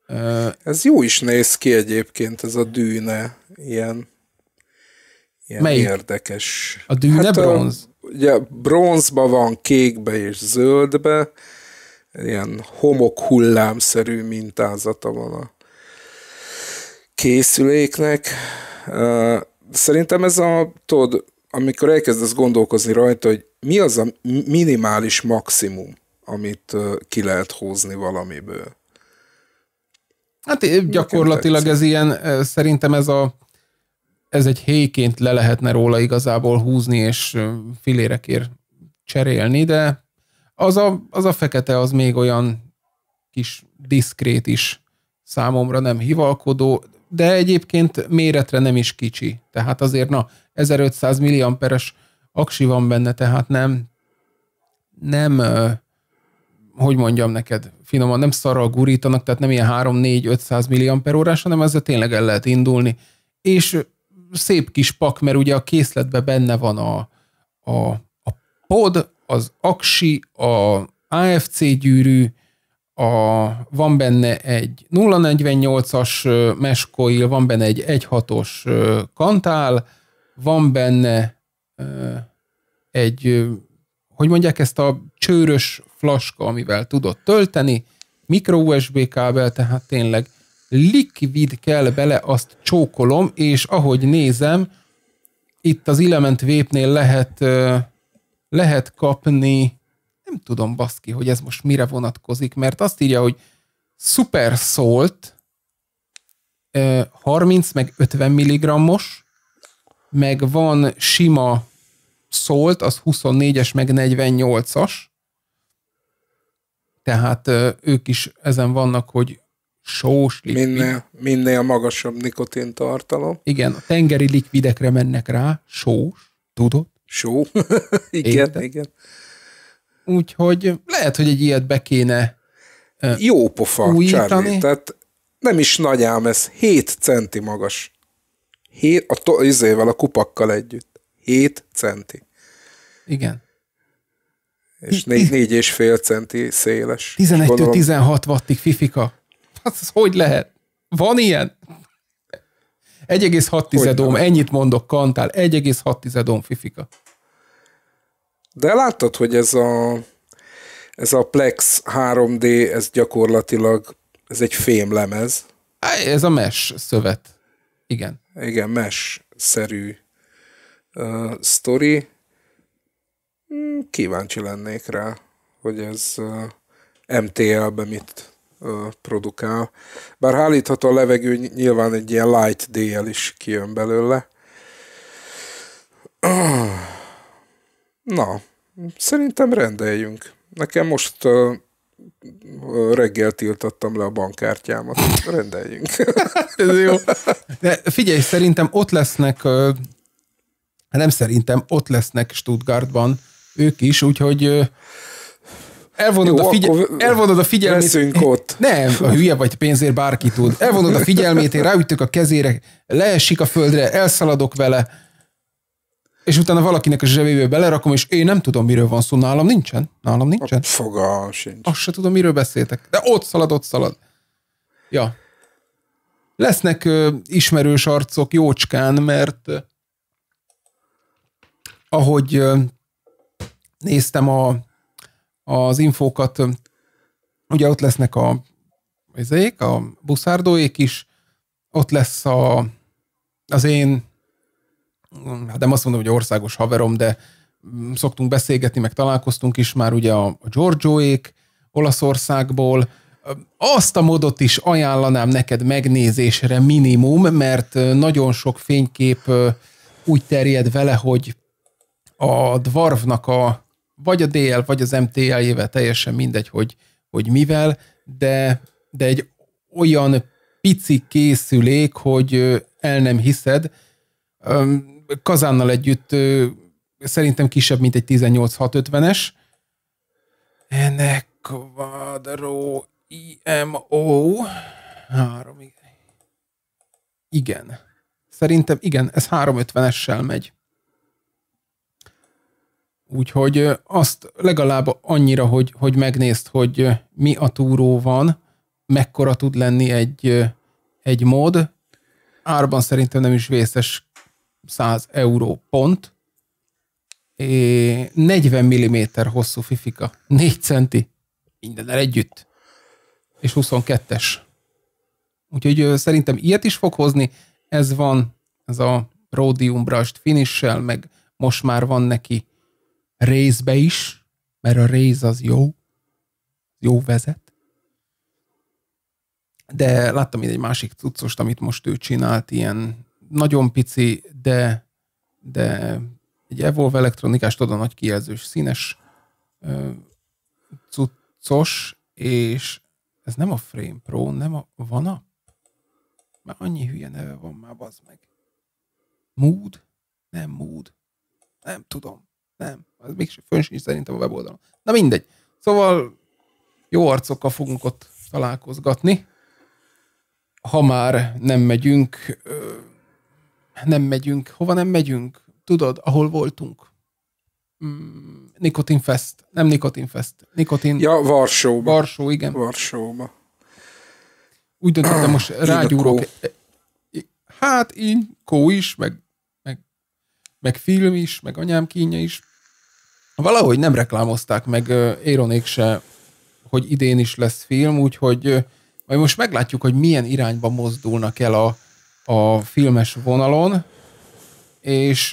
Ö, ez jó is néz ki egyébként, ez a dűne, ilyen, ilyen Melyik? érdekes. A dűne hát bronz? A, ugye bronzba van, kékbe és zöldbe, ilyen homok hullámszerű mintázata van a készüléknek. Szerintem ez a, tudod, amikor elkezdesz gondolkozni rajta, hogy mi az a minimális maximum, amit ki lehet hozni valamiből. Hát gyakorlatilag ez ilyen, szerintem ez a ez egy héjként le lehetne róla igazából húzni és filérekért cserélni, de az a, az a fekete az még olyan kis diszkrét is számomra nem hivalkodó de egyébként méretre nem is kicsi. Tehát azért na, 1500 milliamperes aksi van benne, tehát nem, nem, hogy mondjam neked, finoman nem szarral gurítanak, tehát nem ilyen 3-4-500 milliamper órás, hanem ezzel tényleg el lehet indulni. És szép kis pak, mert ugye a készletben benne van a, a, a pod, az aksi, a AFC gyűrű, a, van benne egy 048-as meskoil, van benne egy 1.6-os kantál, van benne egy, hogy mondják ezt a csőrös flaska, amivel tudod tölteni, mikro USB kábel, tehát tényleg likvid kell bele, azt csókolom, és ahogy nézem, itt az Element Vépnél lehet, lehet kapni nem tudom baszki, hogy ez most mire vonatkozik, mert azt írja, hogy szuper szólt, 30 meg 50 milligrammos, meg van sima szólt, az 24-es meg 48-as, tehát ők is ezen vannak, hogy sós likvid. Minél, minél magasabb nikotin tartalom. Igen, a tengeri likvidekre mennek rá, sós, tudod? Só, igen, Érte? igen. Úgyhogy lehet, hogy egy ilyet be kéne uh, Jó pofa, újítani. Charlie. Tehát nem is nagy ám ez, 7 centi magas. Hét, a to, izével, a kupakkal együtt. 7 centi. Igen. És 4, 4 és fél centi széles. 11-től 16 wattig fifika. Hát ez hogy lehet? Van ilyen? 1,6 ohm, ennyit mondok, kantál, 1,6 ohm fifika. De láttad, hogy ez a, ez a Plex 3D, ez gyakorlatilag ez egy fémlemez. Ez a mesh szövet. Igen. Igen, mesh-szerű uh, sztori. Hmm, kíváncsi lennék rá, hogy ez uh, MTL-be mit uh, produkál. Bár hálítható a levegő, nyilván egy ilyen light D-jel is kijön belőle. Uh. Na, szerintem rendeljünk. Nekem most uh, reggel tiltottam le a bankkártyámat. Rendeljünk. Ez jó. De figyelj, szerintem ott lesznek, uh, nem szerintem, ott lesznek Stuttgartban ők is, úgyhogy uh, elvonod, Jó, a, figyel... elvonod a figyelmét. Leszünk ott. Nem, a hülye vagy pénzért bárki tud. Elvonod a figyelmét, én ráütök a kezére, leesik a földre, elszaladok vele, és utána valakinek a zsebébe belerakom, és én nem tudom, miről van szó, nálam nincsen. Nálam nincsen. Fogal sincs. Azt se tudom, miről beszéltek. De ott szalad, ott szalad. Ja. Lesznek ö, ismerős arcok jócskán, mert ö, ahogy ö, néztem a, az infókat, ö, ugye ott lesznek a ezek a buszárdóék is, ott lesz a, az én hát nem azt mondom, hogy országos haverom, de mm, szoktunk beszélgetni, meg találkoztunk is már ugye a Giorgioék Olaszországból, azt a modot is ajánlanám neked megnézésre minimum, mert nagyon sok fénykép úgy terjed vele, hogy a dwarvnak a vagy a DL, vagy az MTL-jével teljesen mindegy, hogy, hogy mivel, de, de egy olyan pici készülék, hogy el nem hiszed. Kazánnal együtt szerintem kisebb, mint egy 18 es Ennek Quadro IMO 3, igen. Szerintem igen, ez 350-essel megy. Úgyhogy azt legalább annyira, hogy, hogy megnézd, hogy mi a túró van, mekkora tud lenni egy, egy mód. Árban szerintem nem is vészes 100 euró pont, 40 mm hosszú fifika, 4 centi, mindennel együtt, és 22-es. Úgyhogy szerintem ilyet is fog hozni, ez van, ez a Rhodium Brust finissel, meg most már van neki részbe is, mert a rész az jó, jó vezet. De láttam itt egy másik cuccost, amit most ő csinált, ilyen nagyon pici, de, de egy Evolve elektronikás, tudod, nagy kijelzős, színes cuccos, és ez nem a Frame Pro, nem a Vana. Már annyi hülye neve van már, bazd meg. Mood? Nem Mood. Nem tudom. Nem. Ez még fönn sincs szerintem a weboldalon. Na mindegy. Szóval jó arcokkal fogunk ott találkozgatni. Ha már nem megyünk nem megyünk. Hova nem megyünk? Tudod, ahol voltunk. Mm, Nikotinfest. Nem Nikotinfest. Nikotin... Ja, Varsóba. Varsó, igen. Varsóba. Úgy döntöttem, most rágyúrok. Hát, én, kó is, meg, meg, meg film is, meg anyám kínja is. Valahogy nem reklámozták meg Éronék se, hogy idén is lesz film, úgyhogy majd most meglátjuk, hogy milyen irányba mozdulnak el a, a filmes vonalon, és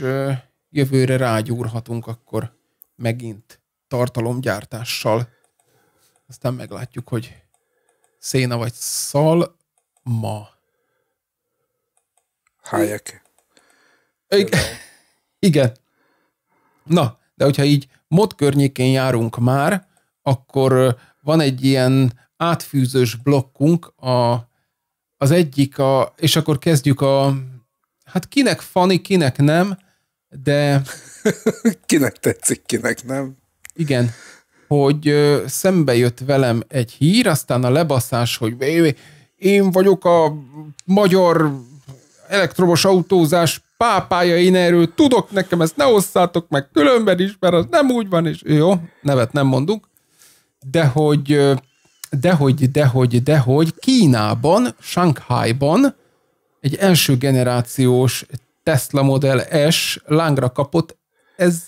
jövőre rágyúrhatunk akkor megint tartalomgyártással. Aztán meglátjuk, hogy széna vagy szalma. ma. Igen. Igen. Na, de hogyha így mod környékén járunk már, akkor van egy ilyen átfűzős blokkunk a az egyik a, és akkor kezdjük a, hát kinek fani, kinek nem, de... kinek tetszik, kinek nem. Igen, hogy szembe jött velem egy hír, aztán a lebaszás, hogy én vagyok a magyar elektromos autózás pápája, én erről tudok, nekem ezt ne osszátok meg különben is, mert az nem úgy van, és jó, nevet nem mondunk, de hogy dehogy, dehogy, dehogy, Kínában, Shanghaiban egy első generációs Tesla Model S lángra kapott, ez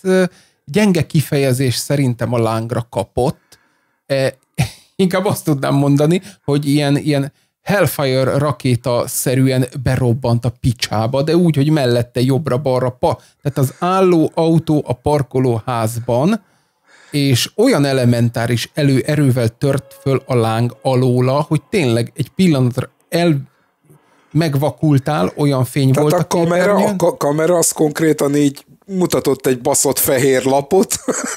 gyenge kifejezés szerintem a lángra kapott. E, inkább azt tudnám mondani, hogy ilyen, ilyen Hellfire rakéta-szerűen berobbant a picsába, de úgy, hogy mellette jobbra-balra pa. Tehát az álló autó a parkolóházban, és olyan elementáris előerővel tört föl a láng alóla, hogy tényleg egy pillanatra el megvakultál, olyan fény Tehát volt a, a kamera, a ka- kamera az konkrétan így mutatott egy baszott fehér lapot.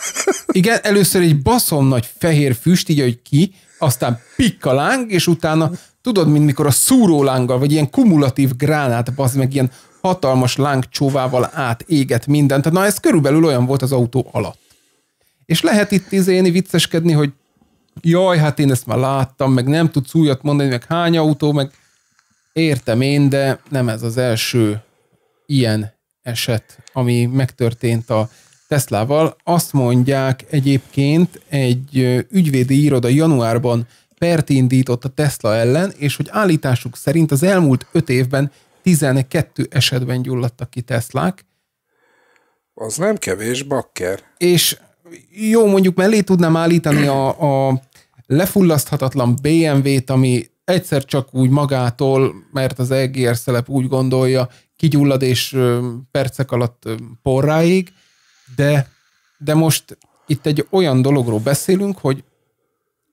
Igen, először egy baszom nagy fehér füst, így, hogy ki, aztán pikka láng, és utána tudod, mint mikor a szúrólánggal, vagy ilyen kumulatív gránát, az meg ilyen hatalmas lángcsóvával éget mindent. Na ez körülbelül olyan volt az autó alatt. És lehet itt izéni, vicceskedni, hogy jaj, hát én ezt már láttam, meg nem tudsz újat mondani, meg hány autó, meg értem én, de nem ez az első ilyen eset, ami megtörtént a Teslával. Azt mondják egyébként, egy ügyvédi iroda januárban pert indított a Tesla ellen, és hogy állításuk szerint az elmúlt öt évben 12 esetben gyulladtak ki Teslák. Az nem kevés, bakker. És jó, mondjuk mellé tudnám állítani a, a lefullaszthatatlan BMW-t, ami egyszer csak úgy magától, mert az EGR szelep úgy gondolja, kigyullad és percek alatt porráig, de, de most itt egy olyan dologról beszélünk, hogy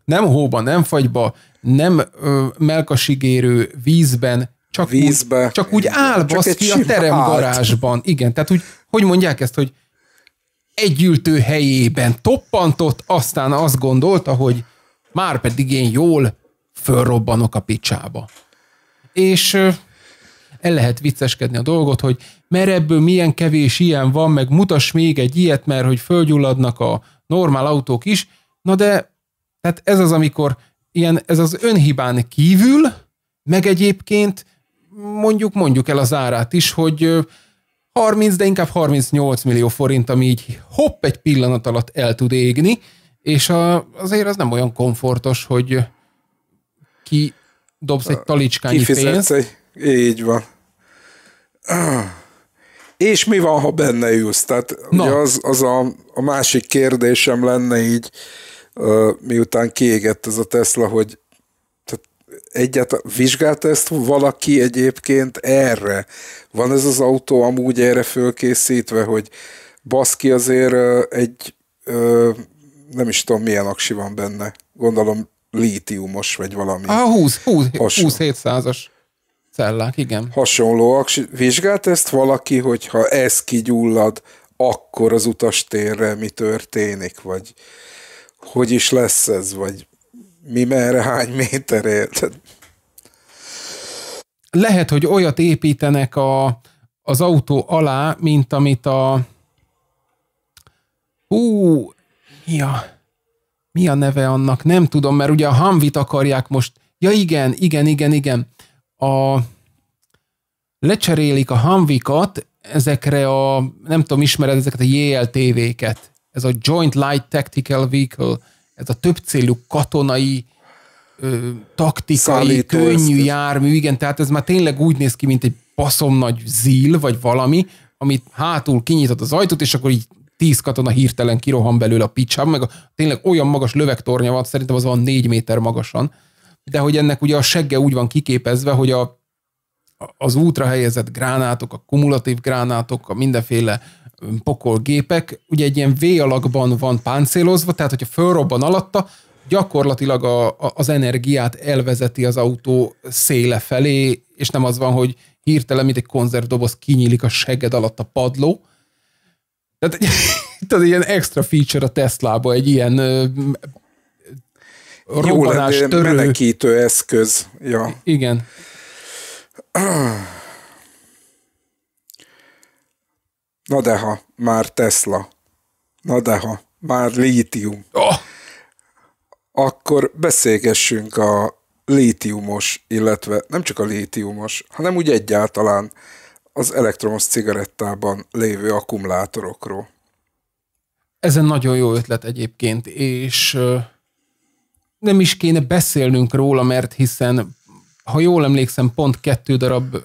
nem hóba, nem fagyba, nem ö, melkasigérő vízben, csak Vízbe. úgy, csak úgy áll csak ki a teremgarázsban. Igen, tehát úgy, hogy mondják ezt, hogy együltő helyében toppantott, aztán azt gondolta, hogy már pedig én jól fölrobbanok a picsába. És el lehet vicceskedni a dolgot, hogy mert ebből milyen kevés ilyen van, meg mutas még egy ilyet, mert hogy fölgyulladnak a normál autók is. Na de, tehát ez az, amikor ilyen, ez az önhibán kívül, meg egyébként mondjuk, mondjuk el az árát is, hogy 30, de inkább 38 millió forint, ami így hopp egy pillanat alatt el tud égni, és a, azért az nem olyan komfortos, hogy ki dobsz egy talicskányi pénzt. Egy, így van. És mi van, ha benne ülsz? Tehát Na. ugye az, az a, a másik kérdésem lenne így, miután kiégett ez a Tesla, hogy egyet vizsgálta ezt valaki egyébként erre? Van ez az autó amúgy erre fölkészítve, hogy baszki azért egy nem is tudom milyen aksi van benne. Gondolom lítiumos, vagy valami. A 20, 20, hasonló. 27 százas cellák, igen. Hasonló aksi. Vizsgált ezt valaki, hogyha ez kigyullad, akkor az utastérre mi történik, vagy hogy is lesz ez, vagy mi merre, hány méter tehát lehet, hogy olyat építenek a, az autó alá, mint amit a... Hú, mi a, mi a neve annak? Nem tudom, mert ugye a Hamvit akarják most. Ja igen, igen, igen, igen. A, lecserélik a Hamvikat ezekre a, nem tudom, ismered ezeket a JLTV-ket. Ez a Joint Light Tactical Vehicle, ez a célú katonai ö, taktikai, Szállító könnyű eszköz. jármű, igen, tehát ez már tényleg úgy néz ki, mint egy passzom nagy zil vagy valami, amit hátul kinyitott az ajtót, és akkor így tíz katona hirtelen kirohan belőle a picsám, meg a, tényleg olyan magas lövegtornya van, szerintem az van négy méter magasan, de hogy ennek ugye a segge úgy van kiképezve, hogy a, az útra helyezett gránátok, a kumulatív gránátok, a mindenféle pokolgépek, ugye egy ilyen V alakban van páncélozva, tehát hogyha fölrobban alatta, gyakorlatilag a, a, az energiát elvezeti az autó széle felé, és nem az van, hogy hirtelen, mint egy konzervdoboz kinyílik a segged alatt a padló. Tehát itt az ilyen extra feature a Tesla-ba, egy ilyen hát, robbanás törő. menekítő eszköz. Ja. Igen. Na deha, már Tesla. Na deha, már lítium. Oh akkor beszélgessünk a lítiumos, illetve nem csak a lítiumos, hanem úgy egyáltalán az elektromos cigarettában lévő akkumulátorokról. Ez egy nagyon jó ötlet egyébként, és nem is kéne beszélnünk róla, mert hiszen, ha jól emlékszem, pont kettő darab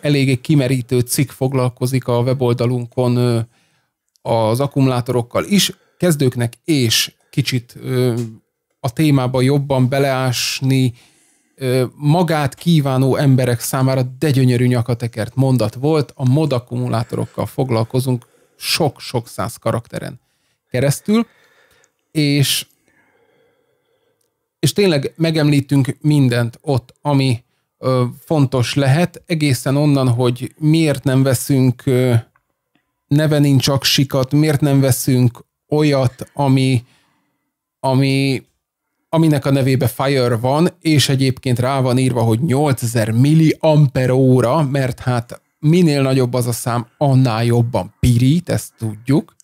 eléggé kimerítő cikk foglalkozik a weboldalunkon az akkumulátorokkal is, kezdőknek és kicsit a témába jobban beleásni magát kívánó emberek számára de gyönyörű nyakatekert mondat volt, a mod akkumulátorokkal foglalkozunk sok-sok száz karakteren keresztül, és és tényleg megemlítünk mindent ott, ami ö, fontos lehet, egészen onnan, hogy miért nem veszünk ö, neve nincs aksikat, miért nem veszünk olyat, ami, ami aminek a nevébe Fire van, és egyébként rá van írva, hogy 8000 óra, mert hát minél nagyobb az a szám, annál jobban pirít, ezt tudjuk.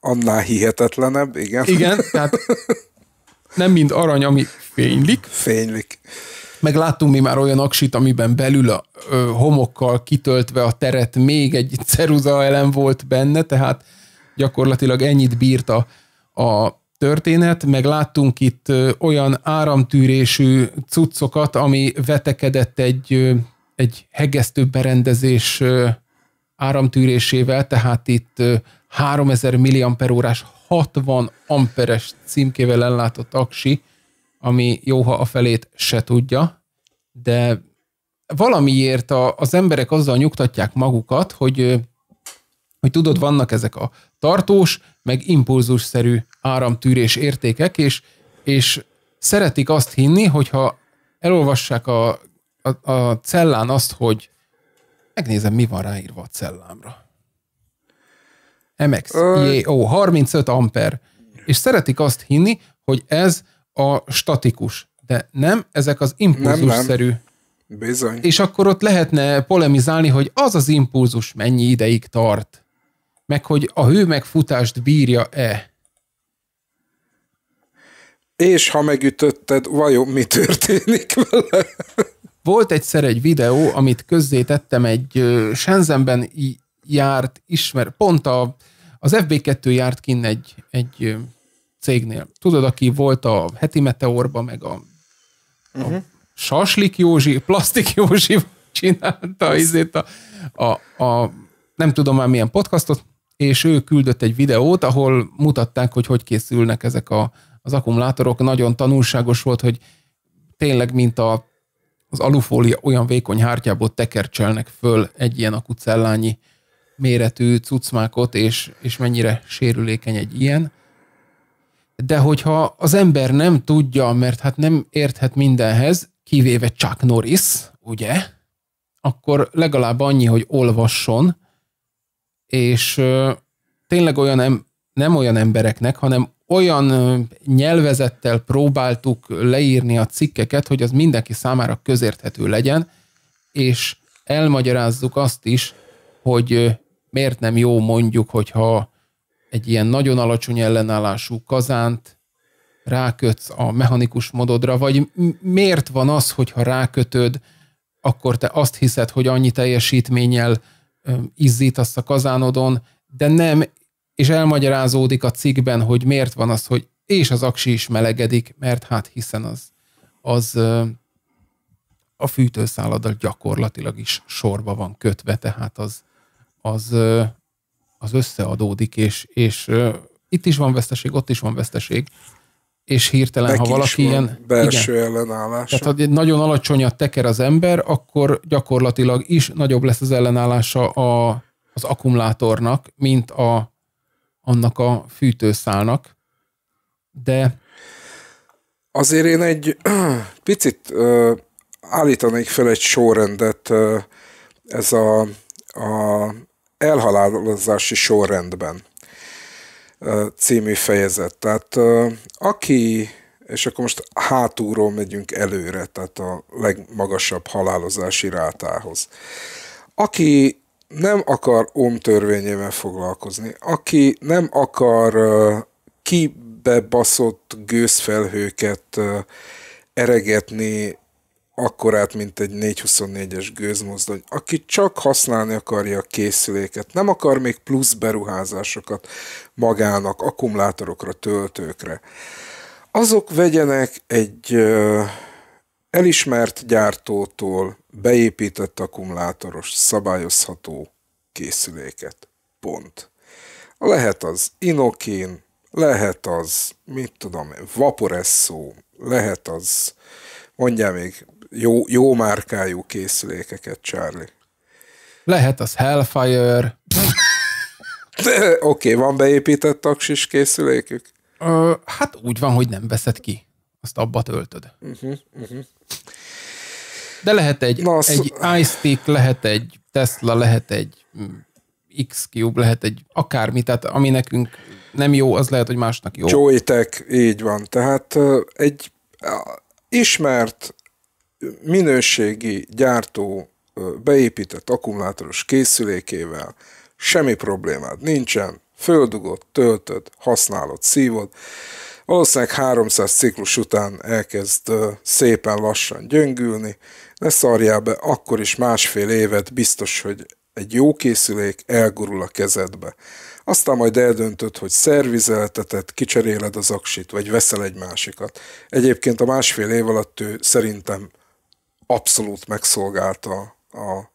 Annál hihetetlenebb, igen. Igen, tehát nem mind arany, ami fénylik. Fénylik. Meg láttunk mi már olyan aksit, amiben belül a ö, homokkal kitöltve a teret még egy ceruza elem volt benne, tehát gyakorlatilag ennyit bírta a történet, meg láttunk itt olyan áramtűrésű cuccokat, ami vetekedett egy, egy hegesztő berendezés áramtűrésével, tehát itt 3000 mah 60 amperes címkével ellátott aksi, ami jó, ha a felét se tudja, de valamiért a, az emberek azzal nyugtatják magukat, hogy hogy tudod, vannak ezek a tartós, meg impulzusszerű áramtűrés értékek, és, és szeretik azt hinni, hogyha elolvassák a, a, a cellán azt, hogy megnézem, mi van ráírva a cellámra. MX, Ö... jó, 35 amper. És szeretik azt hinni, hogy ez a statikus. De nem, ezek az impulzusszerű. Nem, nem. Bizony. És akkor ott lehetne polemizálni, hogy az az impulzus mennyi ideig tart meg hogy a hőmegfutást bírja-e. És ha megütötted, vajon mi történik vele? Volt egyszer egy videó, amit közzétettem egy Shenzhenben járt ismer, pont a, az FB2 járt kinn egy, egy cégnél. Tudod, aki volt a heti Meteorba, meg a, uh-huh. a mhm. Saslik Józsi, Plastik Józsi csinálta izét a, a, a nem tudom már milyen podcastot, és ő küldött egy videót, ahol mutatták, hogy hogy készülnek ezek a, az akkumulátorok. Nagyon tanulságos volt, hogy tényleg, mint a, az alufólia olyan vékony hártyából tekercselnek föl egy ilyen akucellányi méretű cucmákot, és, és mennyire sérülékeny egy ilyen. De hogyha az ember nem tudja, mert hát nem érthet mindenhez, kivéve Chuck Norris, ugye, akkor legalább annyi, hogy olvasson, és tényleg olyan nem nem olyan embereknek, hanem olyan nyelvezettel próbáltuk leírni a cikkeket, hogy az mindenki számára közérthető legyen, és elmagyarázzuk azt is, hogy miért nem jó mondjuk, hogyha egy ilyen nagyon alacsony ellenállású kazánt rákötsz a mechanikus mododra, vagy miért van az, hogyha rákötöd, akkor te azt hiszed, hogy annyi teljesítménnyel izzít azt a kazánodon, de nem, és elmagyarázódik a cikkben, hogy miért van az, hogy és az aksi is melegedik, mert hát hiszen az, az a fűtőszálladal gyakorlatilag is sorba van kötve, tehát az, az, az összeadódik, és, és itt is van veszteség, ott is van veszteség, és hirtelen, Neki ha valaki ilyen... Belső igen, ellenállás. Tehát ha nagyon alacsonyat teker az ember, akkor gyakorlatilag is nagyobb lesz az ellenállása a, az akkumulátornak, mint a, annak a fűtőszálnak. De... Azért én egy picit ö, állítanék fel egy sorrendet ö, ez a, a elhalálozási sorrendben című fejezet. Tehát aki, és akkor most hátulról megyünk előre, tehát a legmagasabb halálozási rátához. Aki nem akar OM törvényével foglalkozni, aki nem akar kibebaszott gőzfelhőket eregetni akkorát, mint egy 424-es gőzmozdony, aki csak használni akarja a készüléket, nem akar még plusz beruházásokat magának, akkumulátorokra, töltőkre. Azok vegyenek egy elismert gyártótól beépített akkumulátoros, szabályozható készüléket. Pont. Lehet az Inokin, lehet az, mit tudom Vaporesso, lehet az, mondjál még jó, jó márkájú készülékeket, Charlie. Lehet az Hellfire. Oké, okay, van beépített taksis készülékük? Ö, hát úgy van, hogy nem veszed ki. Azt abba töltöd. Uh-huh, uh-huh. De lehet egy, Na, egy iStick, lehet egy Tesla, lehet egy mm, X-Cube, lehet egy akármi, tehát ami nekünk nem jó, az lehet, hogy másnak jó. Joytek, így van. Tehát egy ismert minőségi gyártó beépített akkumulátoros készülékével semmi problémád nincsen, földugod, töltöd, használod, szívod, valószínűleg 300 ciklus után elkezd szépen lassan gyöngülni, ne szarjál be, akkor is másfél évet biztos, hogy egy jó készülék elgurul a kezedbe. Aztán majd eldöntöd, hogy szervizelteted, kicseréled az aksit, vagy veszel egy másikat. Egyébként a másfél év alatt ő szerintem abszolút megszolgálta a,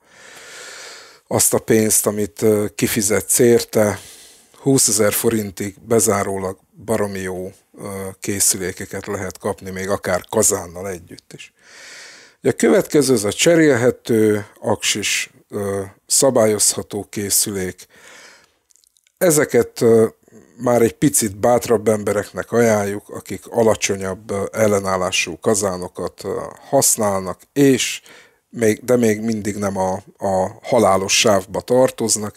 azt a pénzt, amit kifizett érte. 20 ezer forintig bezárólag baromi jó készülékeket lehet kapni, még akár kazánnal együtt is. a következő az a cserélhető, aksis, szabályozható készülék. Ezeket már egy picit bátrabb embereknek ajánljuk, akik alacsonyabb ellenállású kazánokat használnak, és még, de még mindig nem a, a halálos sávba tartoznak.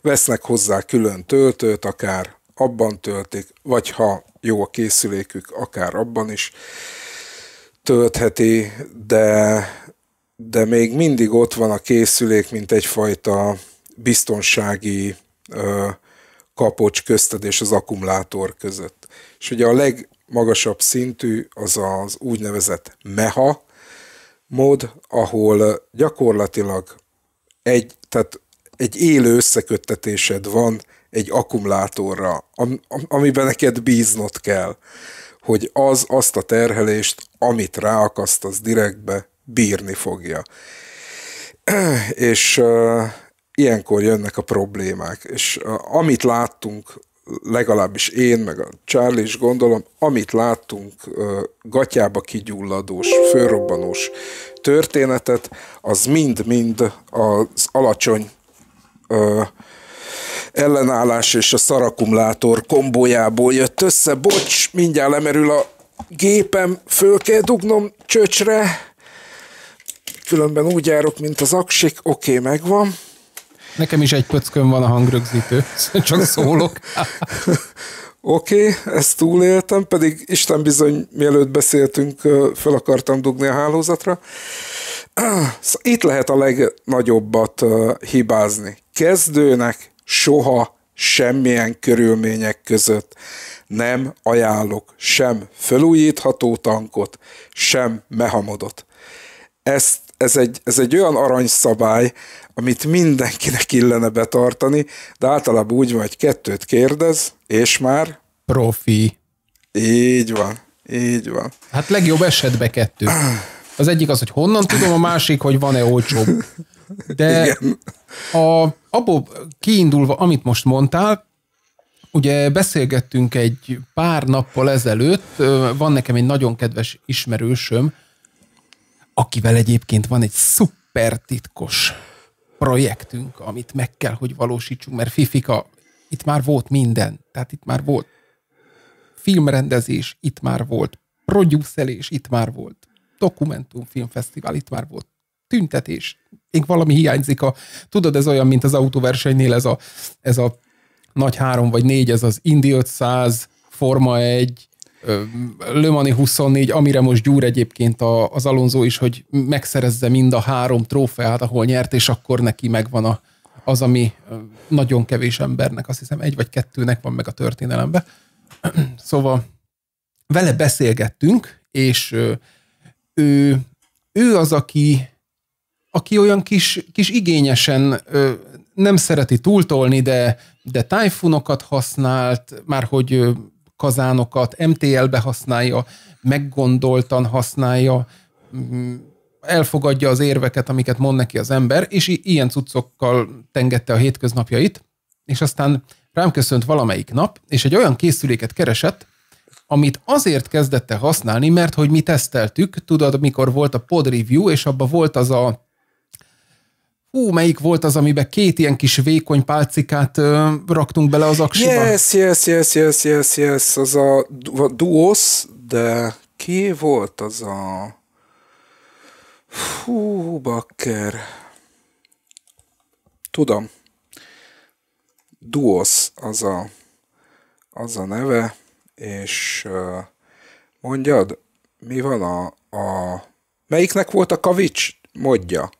Vesznek hozzá külön töltőt, akár abban töltik, vagy ha jó a készülékük, akár abban is töltheti, de, de még mindig ott van a készülék, mint egyfajta biztonsági ö, kapocs közted és az akkumulátor között. És ugye a legmagasabb szintű az az úgynevezett meha mód, ahol gyakorlatilag egy, tehát egy élő összeköttetésed van egy akkumulátorra, am, amiben neked bíznod kell, hogy az azt a terhelést, amit ráakasztasz direktbe, bírni fogja. És ilyenkor jönnek a problémák, és a, amit láttunk, legalábbis én, meg a Charlie is gondolom, amit láttunk gatyába kigyulladós, fölrobbanós történetet, az mind-mind az alacsony ellenállás és a szarakumulátor kombójából jött össze. Bocs, mindjárt lemerül a gépem, föl kell dugnom csöcsre, különben úgy járok, mint az aksik, oké, okay, megvan. Nekem is egy pöckön van a hangrögzítő, csak szólok. Oké, okay, ezt túléltem, pedig Isten bizony, mielőtt beszéltünk, fel akartam dugni a hálózatra. Szóval itt lehet a legnagyobbat hibázni. Kezdőnek soha semmilyen körülmények között nem ajánlok sem felújítható tankot, sem mehamodot. Ezt ez egy, ez egy olyan aranyszabály, amit mindenkinek illene betartani, de általában úgy van, hogy kettőt kérdez, és már... Profi. Így van, így van. Hát legjobb esetben kettő. Az egyik az, hogy honnan tudom, a másik, hogy van-e olcsóbb. De a, abból kiindulva, amit most mondtál, ugye beszélgettünk egy pár nappal ezelőtt, van nekem egy nagyon kedves ismerősöm, akivel egyébként van egy szuper titkos projektünk, amit meg kell, hogy valósítsunk, mert Fifika, itt már volt minden. Tehát itt már volt filmrendezés, itt már volt producelés, itt már volt dokumentumfilmfesztivál, itt már volt tüntetés. Még valami hiányzik a, tudod, ez olyan, mint az autóversenynél ez a, ez a nagy három vagy négy, ez az Indy 500, Forma 1, Lömani 24, amire most gyúr egyébként az Alonso is, hogy megszerezze mind a három trófeát, ahol nyert, és akkor neki megvan a, az, ami nagyon kevés embernek, azt hiszem egy vagy kettőnek van meg a történelemben. Szóval vele beszélgettünk, és ő, ő az, aki, aki olyan kis, kis igényesen nem szereti túltolni, de, de tájfunokat használt, már hogy kazánokat, MTL-be használja, meggondoltan használja, elfogadja az érveket, amiket mond neki az ember, és ilyen cuccokkal tengette a hétköznapjait, és aztán rám köszönt valamelyik nap, és egy olyan készüléket keresett, amit azért kezdette használni, mert hogy mi teszteltük, tudod, mikor volt a pod review, és abban volt az a ú, melyik volt az, amiben két ilyen kis vékony pálcikát ö, raktunk bele az aksiba? Yes, yes, yes, yes, yes, yes, az a duos, de ki volt az a... Hú, bakker. Tudom. Duos az a, az a neve, és mondjad, mi van a, a... Melyiknek volt a kavics Mondja.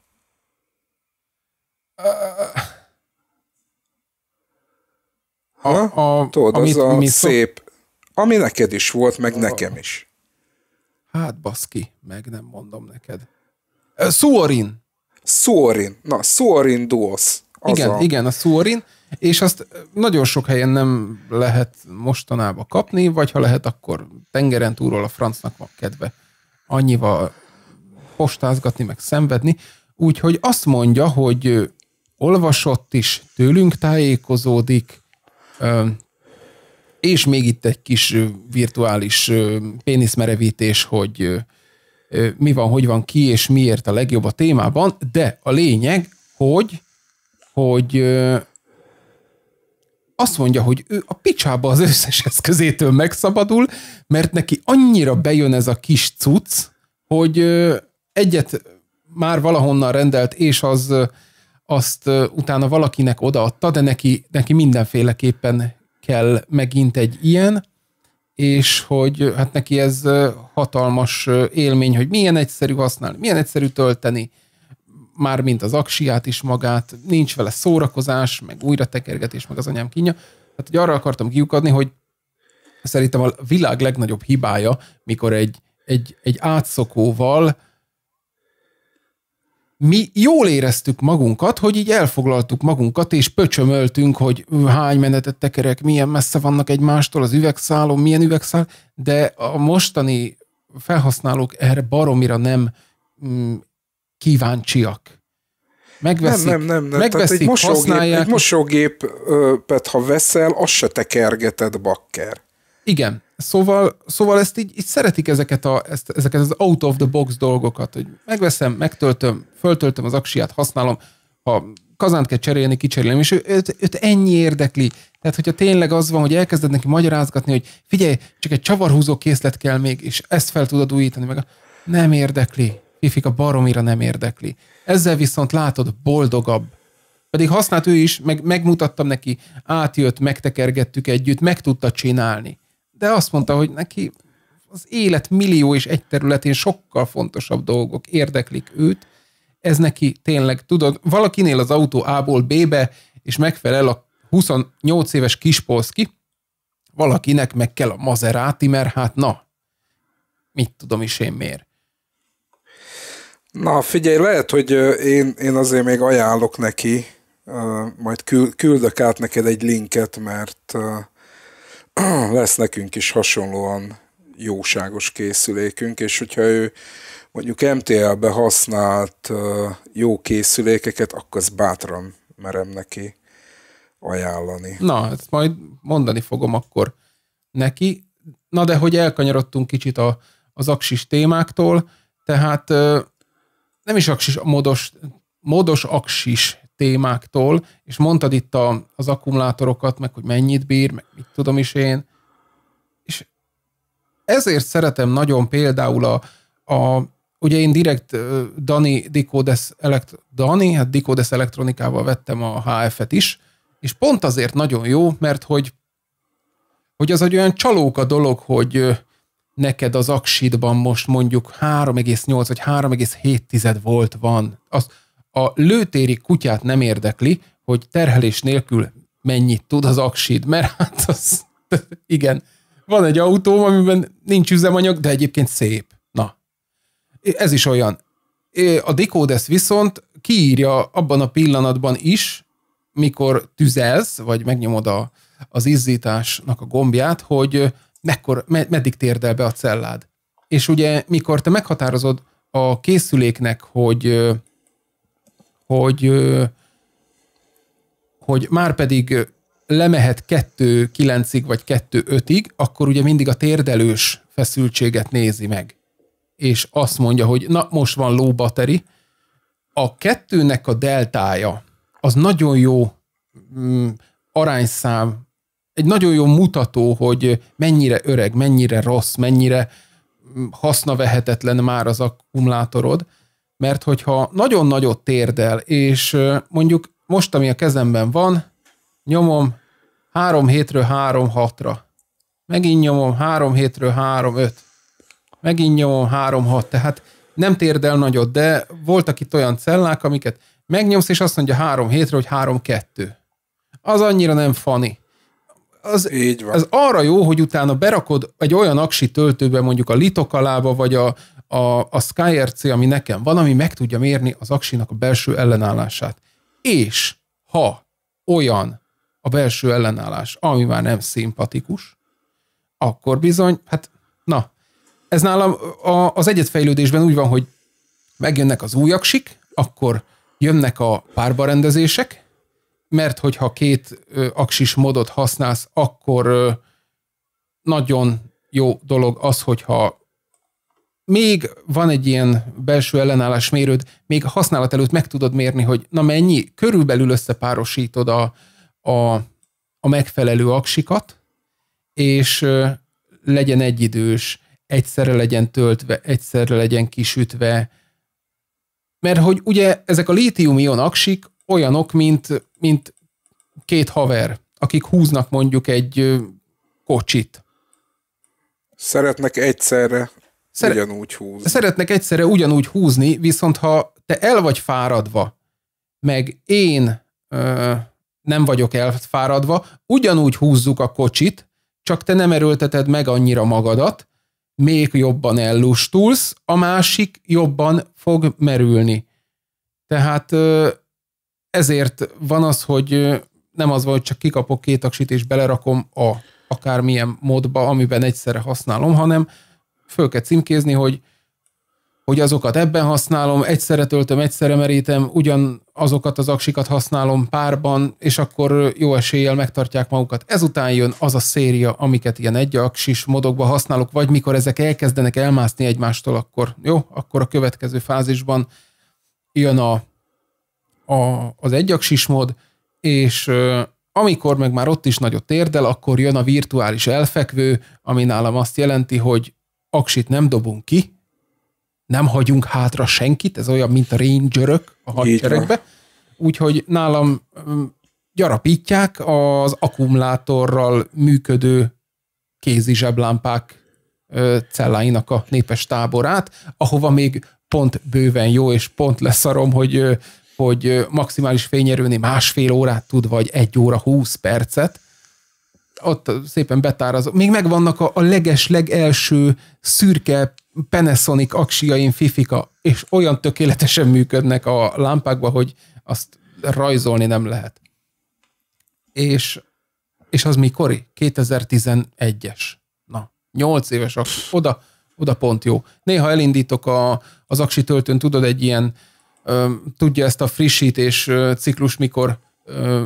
Ha? A, a, Tudod, amit, az a mi szép, szok... ami neked is volt, meg a... nekem is. Hát baszki, meg nem mondom neked. Szórin. Szórin. Na, Szórin Duos. igen, a... igen, a Szórin, és azt nagyon sok helyen nem lehet mostanában kapni, vagy ha lehet, akkor tengeren túlról a francnak van kedve annyival postázgatni, meg szenvedni. Úgyhogy azt mondja, hogy olvasott is, tőlünk tájékozódik, és még itt egy kis virtuális péniszmerevítés, hogy mi van, hogy van ki, és miért a legjobb a témában, de a lényeg, hogy, hogy azt mondja, hogy ő a picsába az összes eszközétől megszabadul, mert neki annyira bejön ez a kis cucc, hogy egyet már valahonnan rendelt, és az azt utána valakinek odaadta, de neki, neki mindenféleképpen kell megint egy ilyen, és hogy hát neki ez hatalmas élmény, hogy milyen egyszerű használni, milyen egyszerű tölteni, már mint az aksiát is magát, nincs vele szórakozás, meg újra tekergetés, meg az anyám kínja. Hát hogy arra akartam kiukadni, hogy szerintem a világ legnagyobb hibája, mikor egy, egy, egy átszokóval mi jól éreztük magunkat, hogy így elfoglaltuk magunkat, és pöcsömöltünk, hogy hány menetet tekerek, milyen messze vannak egymástól az üvegszálon, milyen üvegszál, de a mostani felhasználók erre baromira nem mm, kíváncsiak. Megveszik, nem, nem, nem, nem. megveszik, Tehát egy mosógép, használják. Egy mosógépet, ha veszel, azt se tekergeted bakker. Igen, Szóval, szóval ezt így, így szeretik ezeket, a, ezt, ezeket az out of the box dolgokat, hogy megveszem, megtöltöm, föltöltöm az aksiát, használom, ha kazánt kell cserélni, kicserélem, és ő, őt, őt ennyi érdekli. Tehát, hogyha tényleg az van, hogy elkezded neki magyarázgatni, hogy figyelj, csak egy csavarhúzó készlet kell még, és ezt fel tudod újítani, meg a... nem érdekli. Fifika baromira nem érdekli. Ezzel viszont látod, boldogabb. Pedig használt ő is, meg, megmutattam neki, átjött, megtekergettük együtt, meg tudta csinálni de azt mondta, hogy neki az élet millió és egy területén sokkal fontosabb dolgok érdeklik őt. Ez neki tényleg, tudod, valakinél az autó A-ból B-be, és megfelel a 28 éves kispolszki, valakinek meg kell a Maserati, mert hát na, mit tudom is én miért. Na figyelj, lehet, hogy én, én azért még ajánlok neki, majd küldök át neked egy linket, mert lesz nekünk is hasonlóan jóságos készülékünk, és hogyha ő mondjuk MTL-be használt jó készülékeket, akkor ezt bátran merem neki ajánlani. Na, ezt hát majd mondani fogom akkor neki. Na, de hogy elkanyarodtunk kicsit a, az aksis témáktól, tehát nem is aksis, módos, módos aksis témáktól, és mondtad itt a, az akkumulátorokat, meg hogy mennyit bír, meg mit tudom is én, és ezért szeretem nagyon például a, a ugye én direkt Dani Dicodes, elekt, Dani, hát Dicodes elektronikával vettem a HF-et is, és pont azért nagyon jó, mert hogy, hogy az egy olyan csalóka dolog, hogy neked az aksidban most mondjuk 3,8 vagy 3,7 volt van. Azt, a lőtéri kutyát nem érdekli, hogy terhelés nélkül mennyit tud az aksid, mert hát az, igen, van egy autó, amiben nincs üzemanyag, de egyébként szép. Na, ez is olyan. A Decodes viszont kiírja abban a pillanatban is, mikor tüzelsz, vagy megnyomod a, az izzításnak a gombját, hogy mekkor, med, meddig térdel be a cellád. És ugye, mikor te meghatározod a készüléknek, hogy hogy, hogy már pedig lemehet 2-9-ig vagy 2-5-ig, akkor ugye mindig a térdelős feszültséget nézi meg. És azt mondja, hogy na, most van low battery. A kettőnek a deltája az nagyon jó mm, arányszám, egy nagyon jó mutató, hogy mennyire öreg, mennyire rossz, mennyire mm, hasznavehetetlen már az akkumulátorod, mert hogyha nagyon nagyot térdel, és mondjuk most, ami a kezemben van, nyomom három hétről három hatra, megint nyomom három hétről három öt, megint nyomom három hat, tehát nem térdel nagyot, de voltak itt olyan cellák, amiket megnyomsz, és azt mondja három hétről, hogy három kettő. Az annyira nem fani. Az, Így van. az arra jó, hogy utána berakod egy olyan aksi töltőbe, mondjuk a litokalába, vagy a, a, a SkyRC, ami nekem van, ami meg tudja mérni az aksinak a belső ellenállását. És ha olyan a belső ellenállás, ami már nem szimpatikus, akkor bizony, hát na, ez nálam a, az egyetfejlődésben úgy van, hogy megjönnek az új aksik, akkor jönnek a párbarendezések, mert hogyha két ö, aksis modot használsz, akkor ö, nagyon jó dolog az, hogyha még van egy ilyen belső ellenállás mérőd, még használat előtt meg tudod mérni, hogy na mennyi, körülbelül összepárosítod a, a, a megfelelő aksikat, és legyen egyidős, egyszerre legyen töltve, egyszerre legyen kisütve, mert hogy ugye ezek a lítium-ion aksik olyanok, mint, mint két haver, akik húznak mondjuk egy kocsit. Szeretnek egyszerre Szer- ugyanúgy húzni. Szeretnek egyszerre ugyanúgy húzni, viszont ha te el vagy fáradva, meg én ö, nem vagyok elfáradva, ugyanúgy húzzuk a kocsit, csak te nem erőlteted meg annyira magadat, még jobban ellustulsz, a másik jobban fog merülni. Tehát ezért van az, hogy nem az van, hogy csak kikapok két aksit és belerakom a akármilyen módba, amiben egyszerre használom, hanem föl kell címkézni, hogy, hogy azokat ebben használom, egyszerre töltöm, egyszerre merítem, ugyan azokat az aksikat használom párban, és akkor jó eséllyel megtartják magukat. Ezután jön az a széria, amiket ilyen egy aksis modokban használok, vagy mikor ezek elkezdenek elmászni egymástól, akkor jó, akkor a következő fázisban jön a, a, az egyaksis mod, és amikor meg már ott is nagyot érdel, akkor jön a virtuális elfekvő, ami nálam azt jelenti, hogy aksit nem dobunk ki, nem hagyunk hátra senkit, ez olyan, mint a rangerök a hadseregbe, úgyhogy nálam mm, gyarapítják az akkumulátorral működő kézi zseblámpák celláinak a népes táborát, ahova még pont bőven jó, és pont leszarom, hogy, hogy maximális fényerőni másfél órát tud, vagy egy óra húsz percet, ott szépen betáraz. Még megvannak a, a leges, legelső szürke Panasonic aksiaim fifika, és olyan tökéletesen működnek a lámpákba, hogy azt rajzolni nem lehet. És, és az mikori? 2011-es. Na, 8 éves aksi. Oda, oda pont jó. Néha elindítok a, az aksi töltőn, tudod, egy ilyen, ö, tudja ezt a frissítés ciklus, mikor ö,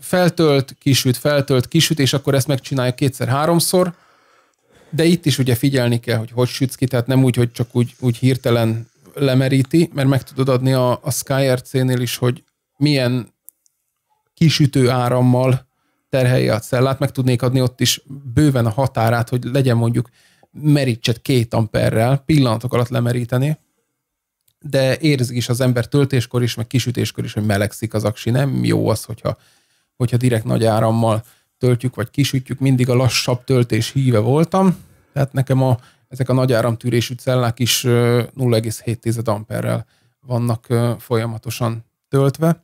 feltölt, kisüt, feltölt, kisüt, és akkor ezt megcsinálja kétszer-háromszor, de itt is ugye figyelni kell, hogy hogy sütsz ki, tehát nem úgy, hogy csak úgy, úgy hirtelen lemeríti, mert meg tudod adni a, a SkyRC-nél is, hogy milyen kisütő árammal terhelje a cellát, meg tudnék adni ott is bőven a határát, hogy legyen mondjuk merítset két amperrel, pillanatok alatt lemeríteni, de érzik is az ember töltéskor is, meg kisütéskor is, hogy melegszik az aksi. Nem jó az, hogyha hogyha direkt nagy árammal töltjük, vagy kisütjük, mindig a lassabb töltés híve voltam, tehát nekem a, ezek a nagy áramtűrésű cellák is 0,7 amperrel vannak folyamatosan töltve,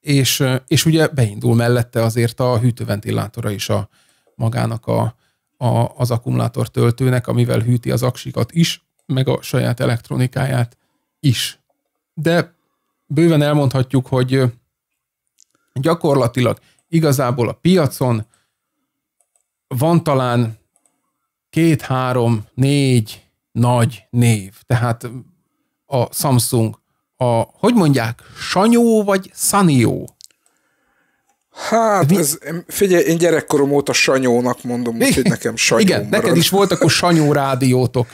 és, és ugye beindul mellette azért a hűtőventilátora is a magának a, a, az akkumulátor töltőnek, amivel hűti az aksikat is, meg a saját elektronikáját is. De bőven elmondhatjuk, hogy gyakorlatilag igazából a piacon van talán két, három, négy nagy név. Tehát a Samsung, a, hogy mondják, Sanyó vagy Sanyó? Hát, ez, figyelj, én gyerekkorom óta Sanyónak mondom, úgyhogy nekem Sanyó Igen, marad. neked is volt akkor Sanyó rádiótok.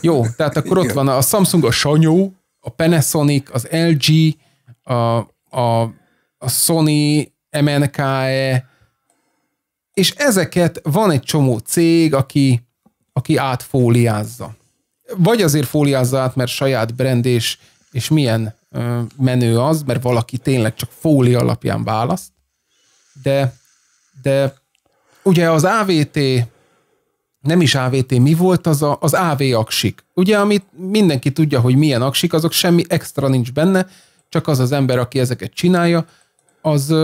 Jó, tehát akkor Igen. ott van a Samsung, a Sanyó, a Panasonic, az LG, a, a a Sony, MNKE, és ezeket van egy csomó cég, aki, aki átfóliázza. Vagy azért fóliázza át, mert saját brand és, és milyen menő az, mert valaki tényleg csak fóli alapján választ, de, de ugye az AVT, nem is AVT, mi volt az a, az AV aksik? Ugye, amit mindenki tudja, hogy milyen aksik, azok semmi extra nincs benne, csak az az ember, aki ezeket csinálja, az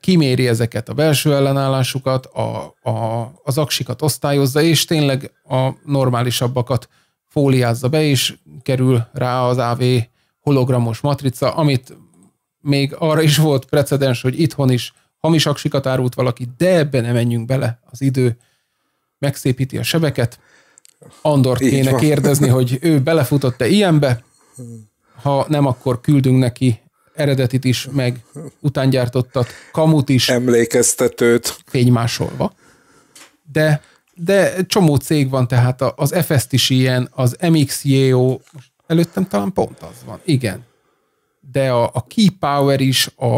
kiméri ezeket a belső ellenállásukat, a, a, az aksikat osztályozza, és tényleg a normálisabbakat fóliázza be, és kerül rá az AV hologramos matrica, amit még arra is volt precedens, hogy itthon is hamis aksikat árult valaki, de ebbe ne menjünk bele, az idő megszépíti a sebeket. Andort kéne kérdezni, hogy ő belefutott-e ilyenbe, ha nem, akkor küldünk neki eredetit is, meg utángyártottat, kamut is. Emlékeztetőt. Fénymásolva. De, de csomó cég van, tehát az fs is ilyen, az MXJO, előttem talán pont az van, igen. De a, a Key Power is, a,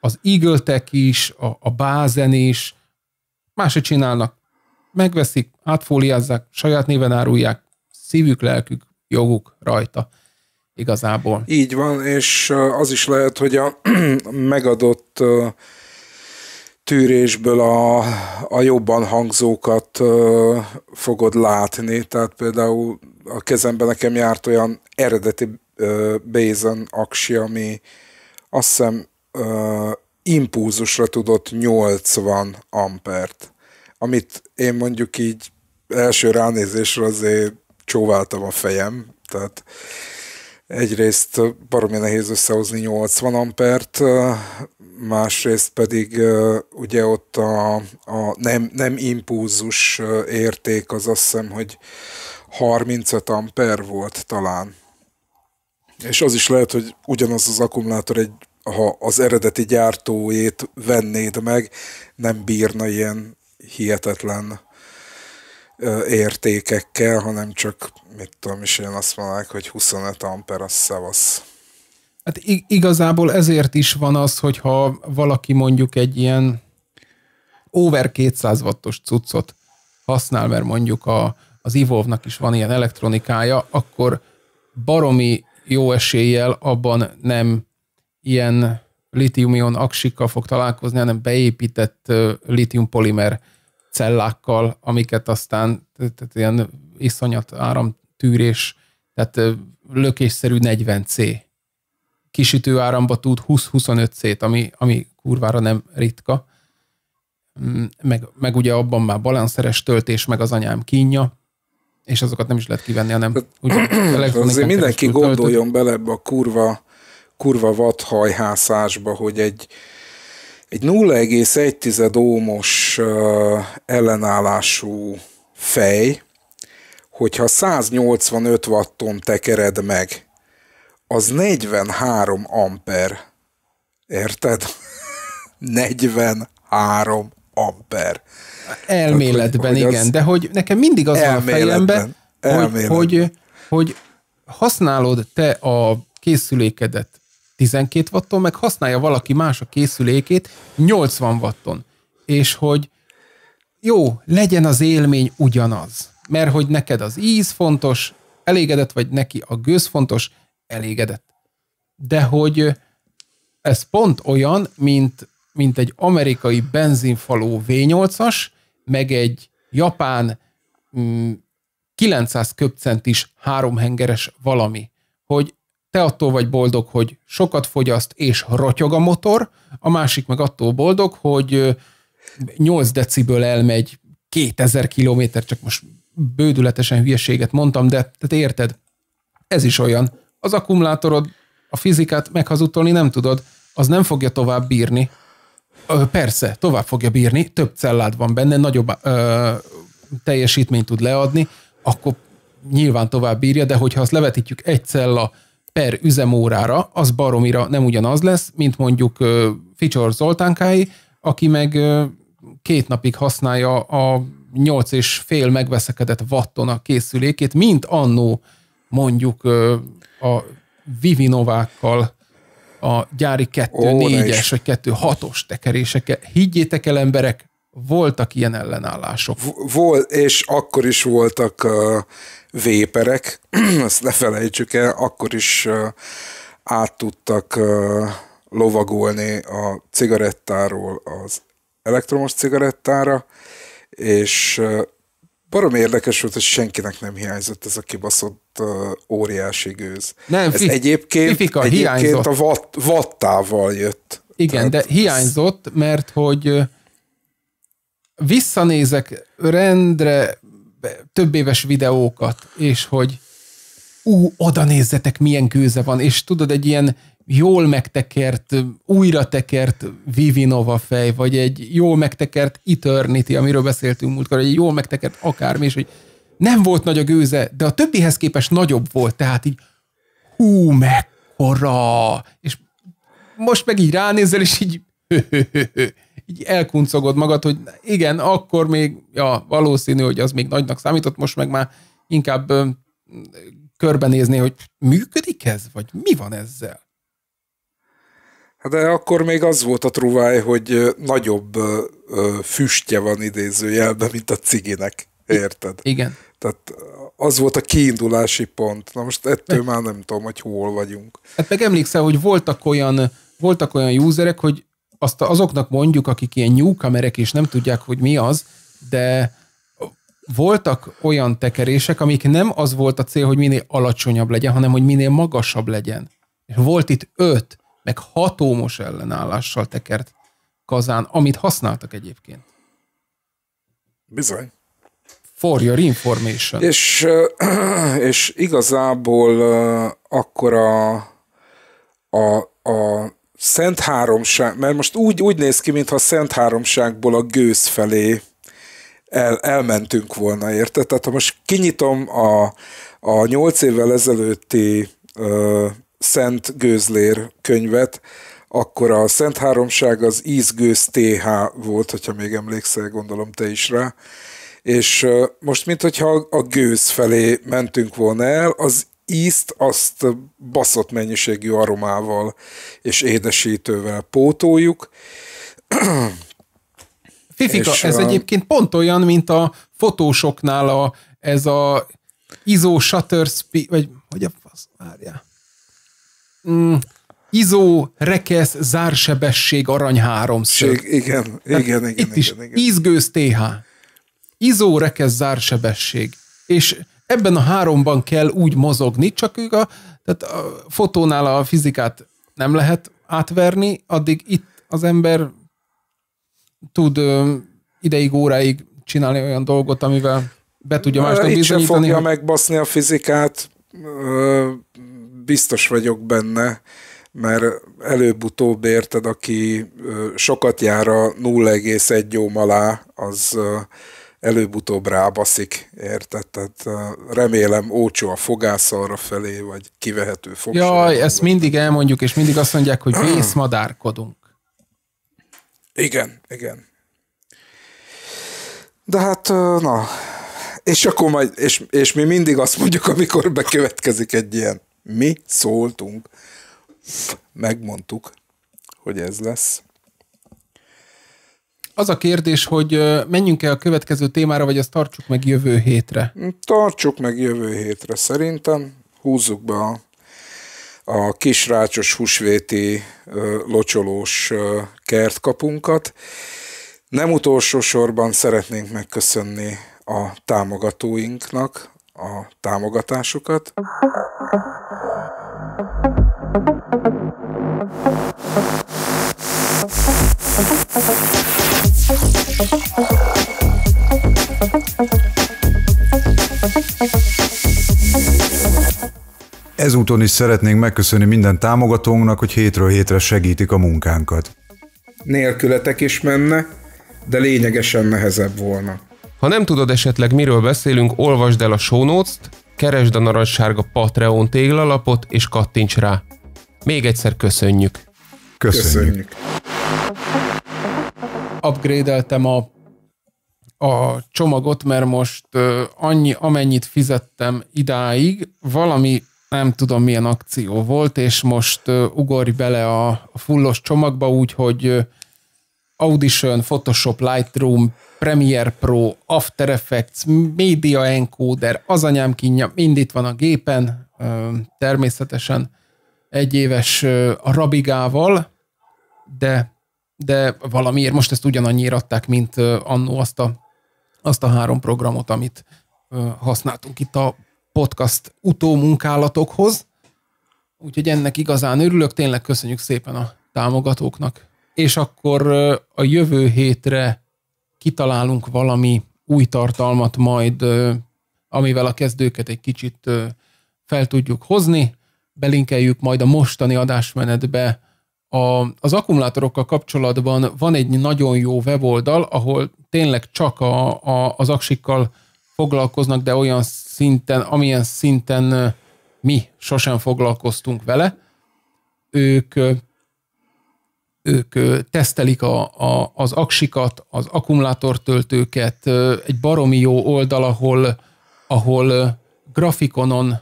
az Eagle Tech is, a, a Bázen is, máshogy csinálnak. Megveszik, átfóliázzák, saját néven árulják, szívük, lelkük, joguk rajta igazából. Így van, és az is lehet, hogy a megadott tűrésből a, a jobban hangzókat fogod látni, tehát például a kezemben nekem járt olyan eredeti Bézen aksi, ami azt hiszem impulzusra tudott 80 ampert, amit én mondjuk így első ránézésre azért csóváltam a fejem, tehát egyrészt baromi nehéz összehozni 80 ampert, másrészt pedig ugye ott a, a nem, nem impulzus érték az azt hiszem, hogy 35 amper volt talán. És az is lehet, hogy ugyanaz az akkumulátor egy ha az eredeti gyártójét vennéd meg, nem bírna ilyen hihetetlen értékekkel, hanem csak, mit tudom is, én azt mondják, hogy 25 amper, az szavasz. Hát igazából ezért is van az, hogyha valaki mondjuk egy ilyen over 200 wattos cuccot használ, mert mondjuk a, az Evolve-nak is van ilyen elektronikája, akkor baromi jó eséllyel abban nem ilyen litium-ion aksikkal fog találkozni, hanem beépített litium polimer cellákkal, amiket aztán tehát ilyen iszonyat áramtűrés, tehát lökésszerű 40C kisütő áramba tud 20-25C-t, ami, ami kurvára nem ritka. Mm, meg, meg ugye abban már balanszeres töltés, meg az anyám kínja, és azokat nem is lehet kivenni, hanem Azért mindenki gondoljon töltött. bele ebbe a kurva, kurva vadhajhászásba, hogy egy, egy 0,1 ómos ellenállású fej, hogyha 185 watton tekered meg, az 43 amper. Érted? 43 amper. Hát elméletben, Tehát, hogy, hogy igen, az... de hogy nekem mindig az van a fejemben, hogy, hogy, hogy használod te a készülékedet 12 watton, meg használja valaki más a készülékét 80 watton. És hogy jó, legyen az élmény ugyanaz. Mert hogy neked az íz fontos, elégedett, vagy neki a gőz fontos, elégedett. De hogy ez pont olyan, mint, mint egy amerikai benzinfaló V8-as, meg egy japán mm, 900 köbcentis háromhengeres valami, hogy te attól vagy boldog, hogy sokat fogyaszt és rotyog a motor, a másik meg attól boldog, hogy 8 deciből elmegy 2000 kilométer, csak most bődületesen hülyeséget mondtam, de te érted, ez is olyan. Az akkumulátorod, a fizikát meghazudtolni nem tudod, az nem fogja tovább bírni. Ö, persze, tovább fogja bírni, több cellád van benne, nagyobb ö, teljesítményt tud leadni, akkor nyilván tovább bírja, de hogyha azt levetítjük egy cella per üzemórára, az baromira nem ugyanaz lesz, mint mondjuk Ficsor Zoltánkái, aki meg két napig használja a nyolc és fél megveszekedett watton a készülékét, mint annó mondjuk a Vivinovákkal a gyári 2-4-es vagy 2-6-os tekeréseke. Higgyétek el emberek, voltak ilyen ellenállások. Volt, és akkor is voltak uh, véperek, azt ne felejtsük el, akkor is uh, át tudtak uh, lovagolni a cigarettáról az elektromos cigarettára, és uh, barom érdekes volt, hogy senkinek nem hiányzott ez a kibaszott uh, óriási gőz. Nem, ez fi, egyébként, fifika, egyébként hiányzott. a vatt, vattával jött. Igen, Tehát de hiányzott, ez... mert hogy visszanézek rendre több éves videókat, és hogy ú, oda nézzetek, milyen gőze van, és tudod, egy ilyen jól megtekert, újra tekert Vivinova fej, vagy egy jól megtekert Eternity, amiről beszéltünk múltkor, egy jól megtekert akármi, és hogy nem volt nagy a gőze, de a többihez képest nagyobb volt, tehát így hú, mekkora! És most meg így ránézel, és így így elkuncogod magad, hogy igen, akkor még, ja, valószínű, hogy az még nagynak számított, most meg már inkább körbenézni, hogy működik ez, vagy mi van ezzel? Hát de akkor még az volt a truváj, hogy nagyobb füstje van idézőjelben, mint a ciginek. Érted? Igen. Tehát az volt a kiindulási pont. Na most ettől meg, már nem tudom, hogy hol vagyunk. Hát meg emlékszel, hogy voltak olyan, voltak olyan userek, hogy azt azoknak mondjuk, akik ilyen nyúkamerek és nem tudják, hogy mi az, de voltak olyan tekerések, amik nem az volt a cél, hogy minél alacsonyabb legyen, hanem hogy minél magasabb legyen. És volt itt öt, meg hatómos ellenállással tekert kazán, amit használtak egyébként. Bizony. For your information. És, és igazából akkor a, a, a Szent Háromság, mert most úgy, úgy néz ki, mintha Szent Háromságból a gőz felé el, elmentünk volna, érted? Tehát ha most kinyitom a, a nyolc évvel ezelőtti ö, Szent Gőzlér könyvet, akkor a Szent Háromság az ízgőz TH volt, hogyha még emlékszel, gondolom te is rá. És most, mint hogyha a gőz felé mentünk volna el, az ízt azt baszott mennyiségű aromával és édesítővel pótoljuk. Fifika, és, ez egyébként pont olyan, mint a fotósoknál a, ez a izó shutter speed, vagy hogy a fasz, várjál. Mm, izó, rekesz, zársebesség, arany háromszög. Igen, igen, igen, igen, itt igen, is igen, igen. Ízgőz TH. Izó, rekesz, zársebesség. És ebben a háromban kell úgy mozogni, csak ők a, tehát a fotónál a fizikát nem lehet átverni, addig itt az ember tud ö, ideig, óráig csinálni olyan dolgot, amivel be tudja másnak bizonyítani. Itt sem fogja hogy... megbaszni a fizikát, ö, biztos vagyok benne, mert előbb-utóbb érted, aki sokat jár a 0,1 óm alá, az előbb-utóbb rábaszik, érted? Tehát remélem ócsó a fogász arra felé, vagy kivehető fogsor. Jaj, ezt mindig elmondjuk, és mindig azt mondják, hogy vészmadárkodunk. Igen, igen. De hát, na, és akkor majd, és, és mi mindig azt mondjuk, amikor bekövetkezik egy ilyen, mi szóltunk, megmondtuk, hogy ez lesz az a kérdés, hogy menjünk el a következő témára, vagy ezt tartsuk meg jövő hétre? Tartsuk meg jövő hétre szerintem. Húzzuk be a, a kisrácsos húsvéti locsolós kertkapunkat. Nem utolsó sorban szeretnénk megköszönni a támogatóinknak a támogatásukat. Okay. Ezúton is szeretnénk megköszönni minden támogatónknak, hogy hétről hétre segítik a munkánkat. Nélkületek is menne, de lényegesen nehezebb volna. Ha nem tudod esetleg miről beszélünk, olvasd el a show notes-t, keresd a narancssárga Patreon téglalapot és kattints rá. Még egyszer köszönjük! Köszönjük! köszönjük upgrade-eltem a, a csomagot, mert most annyi, amennyit fizettem idáig, valami nem tudom milyen akció volt, és most ugorj bele a, a fullos csomagba úgyhogy Audition, Photoshop, Lightroom, Premiere Pro, After Effects, Media Encoder, az anyám kínja, mind itt van a gépen, természetesen egy éves a Rabigával, de de valamiért most ezt ugyanannyira adták, mint annó azt a, azt a három programot, amit használtunk itt a podcast utómunkálatokhoz. Úgyhogy ennek igazán örülök, tényleg köszönjük szépen a támogatóknak. És akkor a jövő hétre kitalálunk valami új tartalmat majd, amivel a kezdőket egy kicsit fel tudjuk hozni, belinkeljük majd a mostani adásmenetbe a, az akkumulátorokkal kapcsolatban van egy nagyon jó weboldal, ahol tényleg csak a, a, az aksikkal foglalkoznak, de olyan szinten, amilyen szinten mi sosem foglalkoztunk vele. Ők, ők tesztelik a, a, az aksikat, az akkumulátortöltőket, egy baromi jó oldal, ahol, ahol grafikonon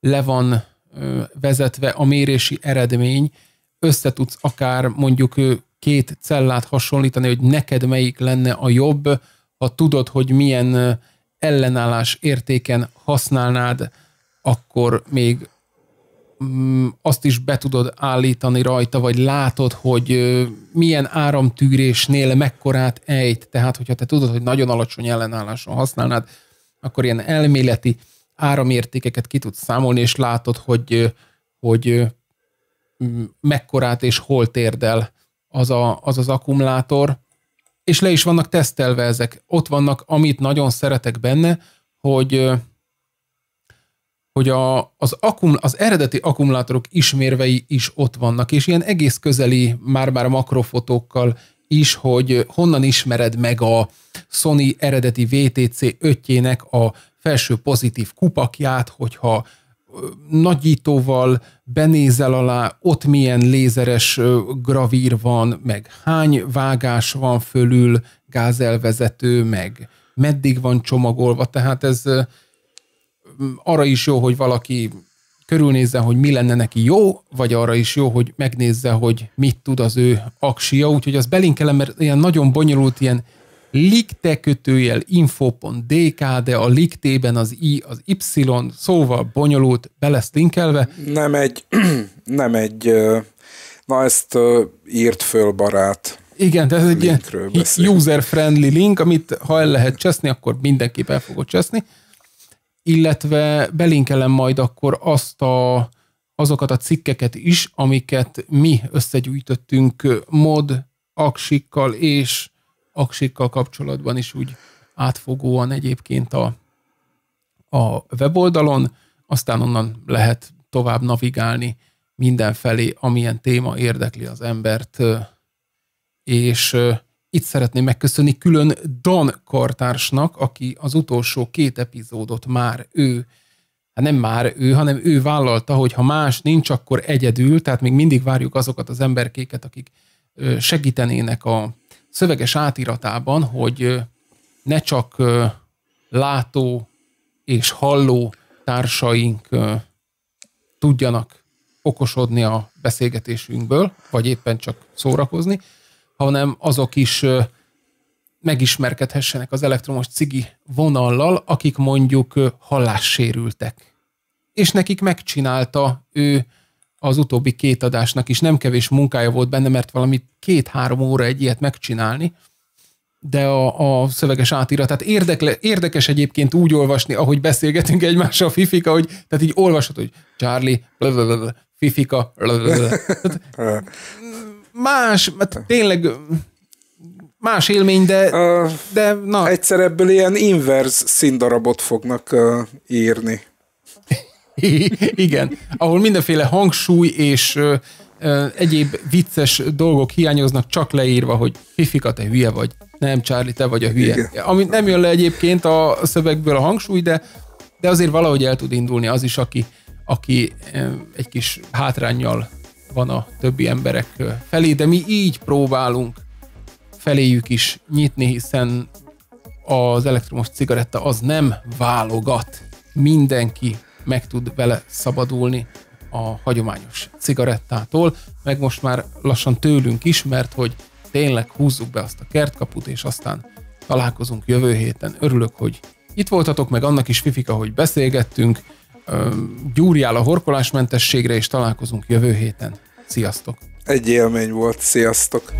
le van vezetve a mérési eredmény, összetudsz akár mondjuk két cellát hasonlítani, hogy neked melyik lenne a jobb, ha tudod, hogy milyen ellenállás értéken használnád, akkor még mm, azt is be tudod állítani rajta, vagy látod, hogy milyen áramtűrésnél mekkorát ejt. Tehát, hogyha te tudod, hogy nagyon alacsony ellenálláson használnád, akkor ilyen elméleti áramértékeket ki tudsz számolni, és látod, hogy, hogy mekkorát és hol térdel az, a, az az akkumulátor, és le is vannak tesztelve ezek. Ott vannak, amit nagyon szeretek benne, hogy hogy a, az, akum az eredeti akkumulátorok ismérvei is ott vannak, és ilyen egész közeli, már-már makrofotókkal is, hogy honnan ismered meg a Sony eredeti VTC 5 a felső pozitív kupakját, hogyha nagyítóval benézel alá, ott milyen lézeres gravír van, meg hány vágás van fölül, gázelvezető, meg meddig van csomagolva, tehát ez arra is jó, hogy valaki körülnézze, hogy mi lenne neki jó, vagy arra is jó, hogy megnézze, hogy mit tud az ő aksia, úgyhogy az belinkelem, mert ilyen nagyon bonyolult, ilyen Likte kötőjel info.dk, de a liktében az i, az y, szóval bonyolult, be lesz linkelve. Nem egy, nem egy, na ezt írt föl barát. Igen, ez egy ilyen user-friendly link, amit ha el lehet cseszni, akkor mindenki el fogod cseszni. Illetve belinkelem majd akkor azt a, azokat a cikkeket is, amiket mi összegyűjtöttünk mod aksikkal és aksikkal kapcsolatban is úgy átfogóan egyébként a, a weboldalon, aztán onnan lehet tovább navigálni mindenfelé, amilyen téma érdekli az embert. És itt szeretném megköszönni külön Don kartársnak, aki az utolsó két epizódot már ő, hát nem már ő, hanem ő vállalta, hogy ha más nincs, akkor egyedül, tehát még mindig várjuk azokat az emberkéket, akik segítenének a szöveges átiratában, hogy ne csak látó és halló társaink tudjanak okosodni a beszélgetésünkből, vagy éppen csak szórakozni, hanem azok is megismerkedhessenek az elektromos cigi vonallal, akik mondjuk hallássérültek. És nekik megcsinálta ő az utóbbi két adásnak is nem kevés munkája volt benne, mert valami két-három óra egy ilyet megcsinálni, de a, a szöveges tehát érdekle, érdekes egyébként úgy olvasni, ahogy beszélgetünk egymással, Fifika, hogy tehát így olvasod, hogy Charlie, blablabla, Fifika, blablabla. Tehát, más, mert tényleg más élmény, de, uh, de na. Egyszer ebből ilyen inverse színdarabot fognak uh, írni. Igen, ahol mindenféle hangsúly és ö, ö, egyéb vicces dolgok hiányoznak, csak leírva, hogy Fifika, te hülye vagy. Nem, Charlie, te vagy a hülye. Igen. Amit nem jön le egyébként a szövegből a hangsúly, de, de azért valahogy el tud indulni az is, aki, aki ö, egy kis hátrányjal van a többi emberek felé, de mi így próbálunk feléjük is nyitni, hiszen az elektromos cigaretta az nem válogat. Mindenki meg tud vele szabadulni a hagyományos cigarettától, meg most már lassan tőlünk is, mert hogy tényleg húzzuk be azt a kertkaput, és aztán találkozunk jövő héten. Örülök, hogy itt voltatok, meg annak is fifika, hogy beszélgettünk. Gyúrjál a horkolásmentességre, és találkozunk jövő héten. Sziasztok! Egy élmény volt, sziasztok!